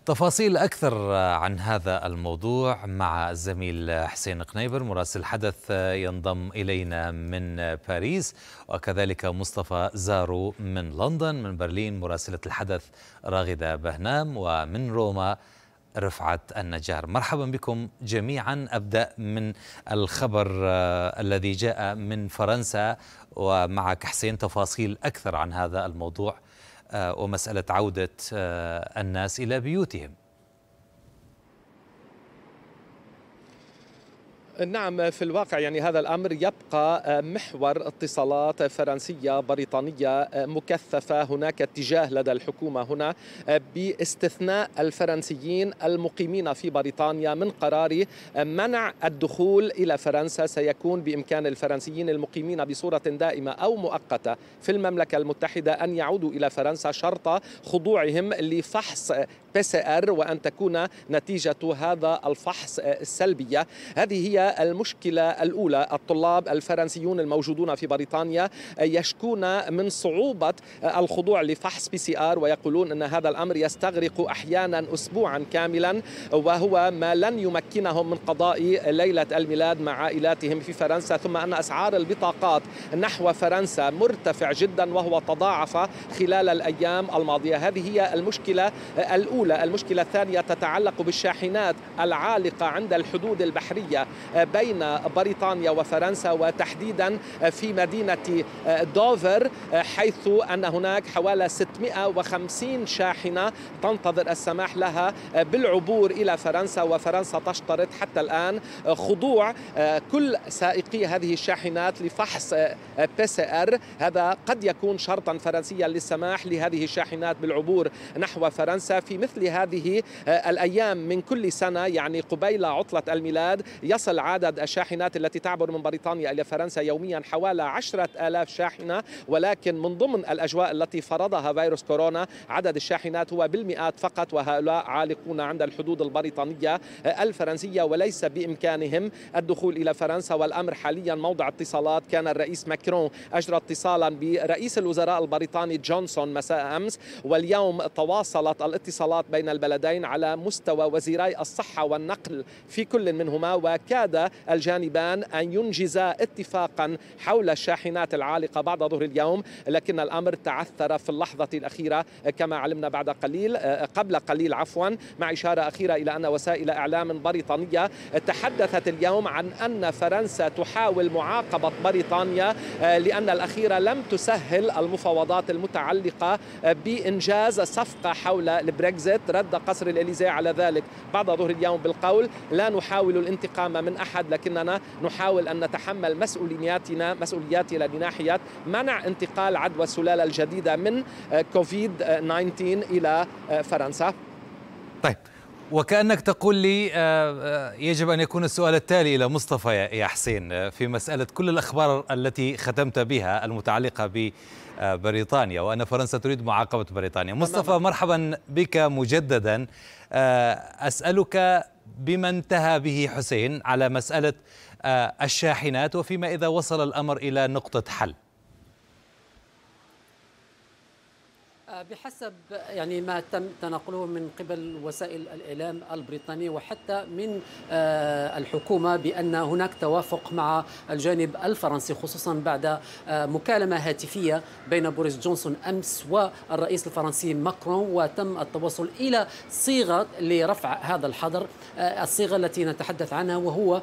تفاصيل أكثر عن هذا الموضوع مع الزميل حسين قنيبر مراسل حدث ينضم إلينا من باريس وكذلك مصطفى زارو من لندن من برلين مراسلة الحدث راغدة بهنام ومن روما رفعت النجار مرحبا بكم جميعا أبدأ من الخبر آه، الذي جاء من فرنسا ومعك حسين تفاصيل أكثر عن هذا الموضوع ومسألة عودة آه, الناس إلى بيوتهم نعم في الواقع يعني هذا الامر يبقى آه، محور اتصالات فرنسيه بريطانيه آه، مكثفه هناك اتجاه لدى الحكومه هنا آه، باستثناء الفرنسيين المقيمين في بريطانيا من قرار منع الدخول الى فرنسا سيكون بامكان الفرنسيين المقيمين بصوره دائمه او مؤقته في المملكه المتحده ان يعودوا الى فرنسا شرط خضوعهم لفحص بي سي ار وان تكون نتيجه هذا الفحص السلبيه هذه هي المشكله الاولى الطلاب الفرنسيون الموجودون في بريطانيا يشكون من صعوبه الخضوع لفحص بي سي ار ويقولون ان هذا الامر يستغرق احيانا اسبوعا كاملا وهو ما لن يمكنهم من قضاء ليله الميلاد مع عائلاتهم في فرنسا ثم ان اسعار البطاقات نحو فرنسا مرتفع جدا وهو تضاعف خلال الايام الماضيه هذه هي المشكله الاولى الأولى المشكلة الثانية تتعلق بالشاحنات العالقة عند الحدود البحرية آه، بين بريطانيا وفرنسا وتحديدا آه، في مدينة آه، دوفر حيث أن هناك حوالي 650 شاحنة تنتظر السماح لها بالعبور إلى فرنسا وفرنسا تشترط حتى الآن خضوع كل سائقي هذه الشاحنات لفحص بي سي ار هذا قد يكون شرطا فرنسيا للسماح لهذه الشاحنات بالعبور نحو فرنسا في مثل مثل هذه آه، الأيام من كل سنة يعني قبيل عطلة الميلاد يصل عدد الشاحنات التي تعبر من بريطانيا إلى فرنسا يوميا حوالي عشرة آلاف شاحنة ولكن من ضمن الأجواء التي فرضها فيروس كورونا عدد الشاحنات هو بالمئات فقط وهؤلاء عالقون عند الحدود البريطانية آه، الفرنسية وليس بإمكانهم الدخول إلى فرنسا والأمر حاليا موضع اتصالات كان الرئيس ماكرون أجرى اتصالا برئيس الوزراء البريطاني جونسون مساء أمس واليوم تواصلت الاتصالات التنسيقات بين البلدين على مستوى وزيري الصحة والنقل في كل منهما وكاد الجانبان أن ينجزا اتفاقا حول الشاحنات العالقة بعد ظهر اليوم لكن الأمر تعثر في اللحظة الأخيرة كما علمنا بعد قليل قبل قليل عفوا مع إشارة أخيرة إلى أن وسائل إعلام بريطانية تحدثت اليوم عن أن فرنسا تحاول معاقبة بريطانيا لأن الأخيرة لم تسهل المفاوضات المتعلقة بإنجاز صفقة حول البريكزيت بالذات رد قصر الإليزي على ذلك بعد ظهر اليوم بالقول لا نحاول الانتقام من أحد لكننا نحاول أن نتحمل مسؤولياتنا مسؤولياتنا لناحية منع انتقال عدوى السلالة الجديدة من كوفيد 19 إلى فرنسا طيب وكأنك تقول لي آه، آه، يجب أن يكون السؤال التالي إلى مصطفى يا حسين آه، في مسألة كل الأخبار التي ختمت بها المتعلقة ب آه، بريطانيا وأن فرنسا تريد معاقبة بريطانيا مصطفى مرحبا بك مجددا آه، أسألك بما انتهى به حسين على مسألة آه، الشاحنات وفيما إذا وصل الأمر إلى نقطة حل بحسب يعني ما تم تناقله من قبل وسائل الاعلام البريطانيه وحتى من آه، الحكومه بان هناك توافق مع الجانب الفرنسي خصوصا بعد آه، مكالمه هاتفيه بين بوريس جونسون امس والرئيس الفرنسي ماكرون وتم التوصل الى صيغه لرفع هذا الحظر آه، الصيغه التي نتحدث عنها وهو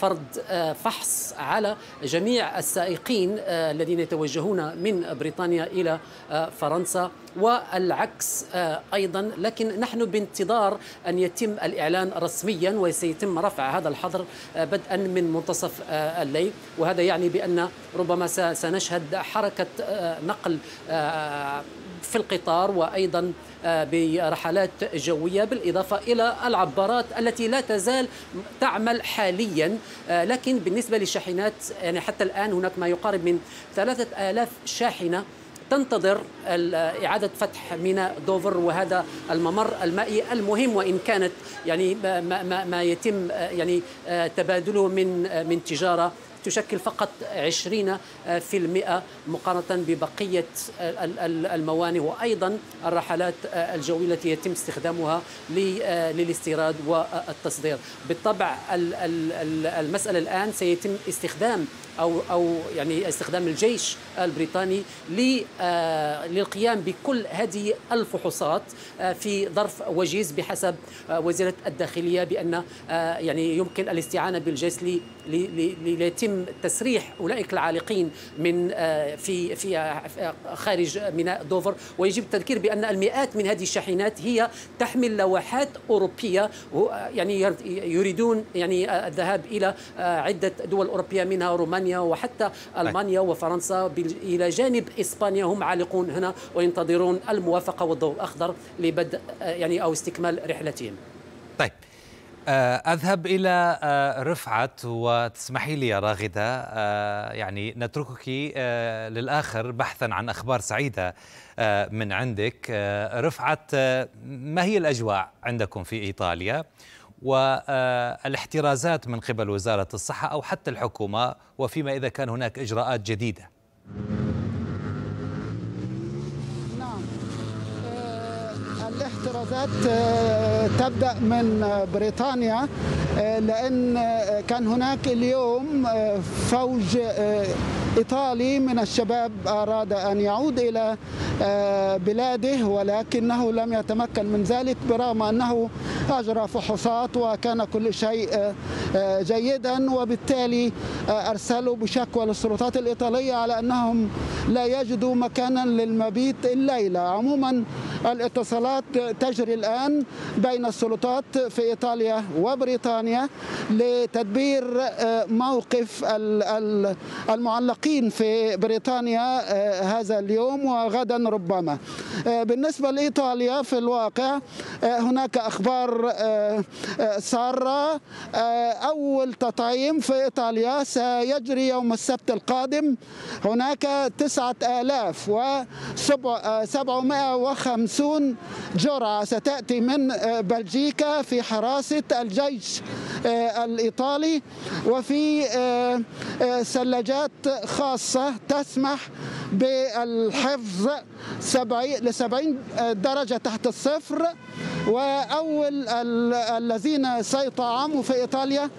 فرض فحص على جميع السائقين الذين يتوجهون من بريطانيا الى فرنسا والعكس آه، ايضا لكن نحن بانتظار ان يتم الاعلان رسميا وسيتم رفع هذا الحظر آه، بدءا من منتصف آه، الليل وهذا يعني بان ربما سنشهد حركه نقل في القطار وايضا برحلات جوية بالإضافة إلى العبارات التي لا تزال تعمل حاليا لكن بالنسبة للشاحنات يعني حتى الآن هناك ما يقارب من 3000 شاحنة تنتظر إعادة فتح ميناء دوفر وهذا الممر المائي المهم وإن كانت يعني ما, ما, ما يتم يعني آه، تبادله من آه، من تجارة تشكل فقط 20% آه، مقارنة ببقية الموانئ وأيضا الرحلات الجوية التي يتم استخدامها للاستيراد والتصدير بالطبع المسألة الآن سيتم استخدام او او يعني استخدام الجيش البريطاني آه، للقيام بكل هذه الفحوصات آه، في ظرف وجيز بحسب آه، وزيره الداخليه بان يعني يمكن الاستعانه بالجيش ليتم تسريح اولئك العالقين من في في خارج ميناء دوفر ويجب التذكير بان المئات من هذه الشاحنات هي تحمل لوحات اوروبيه يعني يريدون يعني الذهاب الى عده دول اوروبيه منها رومانيا بريطانيا وحتى ألمانيا وفرنسا إلى جانب إسبانيا هم عالقون هنا وينتظرون الموافقة والضوء الأخضر لبدء آه، يعني أو استكمال رحلتهم طيب آه، أذهب إلى آه، رفعت وتسمحي لي يا راغدة يعني نتركك للآخر بحثا عن أخبار سعيدة من عندك رفعت ما هي الأجواء عندكم في إيطاليا؟ والاحترازات من قبل وزارة الصحة أو حتى الحكومة وفيما إذا كان هناك إجراءات جديدة الاحترازات آه، تبدا من بريطانيا آه، لان آه، كان هناك اليوم فوج ايطالي من الشباب اراد ان يعود الى بلاده ولكنه لم يتمكن من ذلك برغم انه اجرى فحوصات وكان كل شيء جيدا وبالتالي ارسلوا بشكوى للسلطات الايطاليه على انهم لا يجدوا مكانا للمبيت الليله عموما الاتصالات مفاوضات تجري الآن بين السلطات في إيطاليا وبريطانيا لتدبير آه، موقف المعلقين في بريطانيا آه، هذا اليوم وغدا ربما آه، بالنسبة لإيطاليا في الواقع هناك أخبار سارة أول تطعيم في إيطاليا سيجري يوم السبت القادم هناك 9000 و 750 جرعة ستأتي من آه، بلجيكا في حراسة الجيش آه، الإيطالي وفي ثلاجات آه، خاصة تسمح بالحفظ ل 70 درجة تحت الصفر وأول الذين سيطعموا في إيطاليا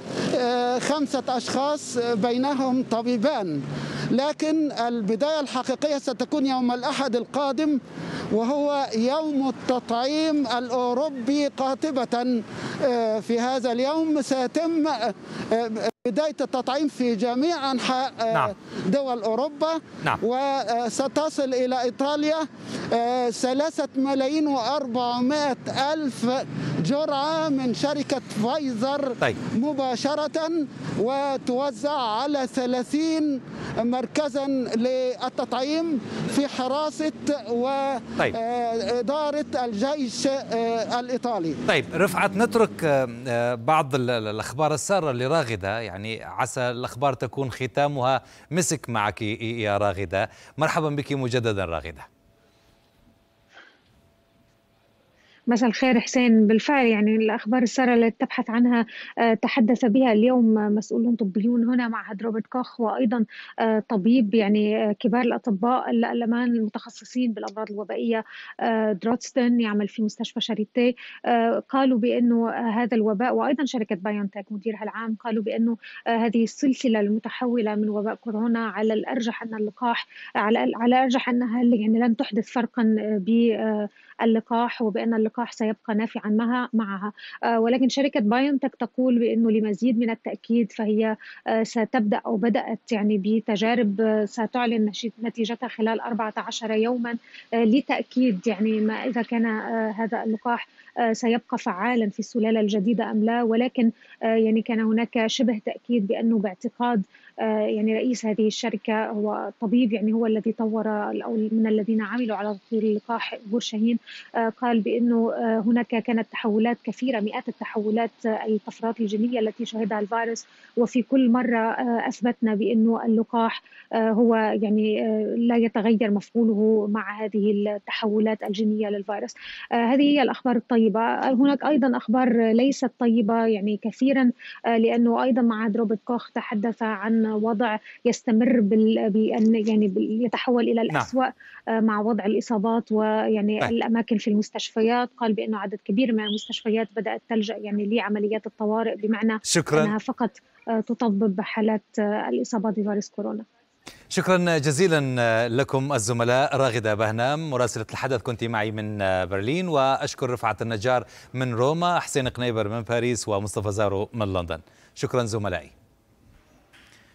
خمسة أشخاص بينهم طبيبان لكن البداية الحقيقية ستكون يوم الأحد القادم وهو يوم التطعيم الأوروبي قاطبة آه، في هذا اليوم سيتم آه، بداية التطعيم في جميع أنحاء آه، نعم. دول أوروبا نعم. وستصل إلى إيطاليا ثلاثة ملايين وأربعمائة ألف جرعة من شركة فايزر طيب. مباشرة وتوزع على ثلاثين مركزا للتطعيم في حراسة وإدارة طيب. آه، الجيش آه، الإيطالي طيب رفعت نترك آه، بعض الأخبار السارة لراغدة يعني عسى الأخبار تكون ختامها مسك معك يا راغدة مرحبا بك مجددا راغدة مساء الخير حسين بالفعل يعني الأخبار السارة التي تبحث عنها آه، تحدث بها اليوم مسؤولون طبيون هنا معهد روبرت كوخ وأيضا آه، طبيب يعني آه، كبار الأطباء الألمان المتخصصين بالأمراض الوبائية دروتستن يعمل في مستشفى شاريتي قالوا بأنه هذا الوباء وأيضا شركة بايونتك مديرها العام قالوا بأنه هذه السلسلة المتحولة من وباء كورونا على الأرجح أن اللقاح على الأرجح أنها يعني لن تحدث فرقا ب اللقاح وبأن اللقاح سيبقى نافعا معها معها آه، ولكن شركة بايونتك تقول بأنه لمزيد من التأكيد فهي آه، ستبدأ أو بدأت يعني بتجارب آه، ستعلن نتيجتها خلال 14 يوما لتأكيد يعني ما إذا كان هذا اللقاح سيبقى فعالا في السلالة الجديدة أم لا ولكن يعني كان هناك شبه تأكيد بأنه باعتقاد آه، يعني رئيس هذه الشركة هو طبيب يعني هو الذي طور أو من الذين عملوا على تطوير اللقاح بورشاهين آه، قال بأنه آه، هناك كانت تحولات كثيرة مئات التحولات الطفرات الجينية التي شهدها الفيروس وفي كل مرة أثبتنا بأنه اللقاح هو يعني لا يتغير مفعوله مع هذه التحولات الجينية للفيروس هذه هي الأخبار الطيبة هناك أيضا أخبار ليست طيبة يعني كثيرا لأنه أيضا معهد روبرت كوخ تحدث عن وضع يستمر بأن يعني يتحول إلى الاسوء نعم. آه، مع وضع الإصابات ويعني الأماكن في المستشفيات قال بأنه عدد كبير من المستشفيات بدأت تلجأ يعني لعمليات الطوارئ بمعنى شكرا. أنها فقط آه، تطبب حالات آه، الإصابات بفيروس كورونا شكرا جزيلا لكم الزملاء راغده بهنام مراسله الحدث كنت معي من برلين واشكر رفعه النجار من روما حسين قنيبر من باريس ومصطفى زارو من لندن شكرا زملائي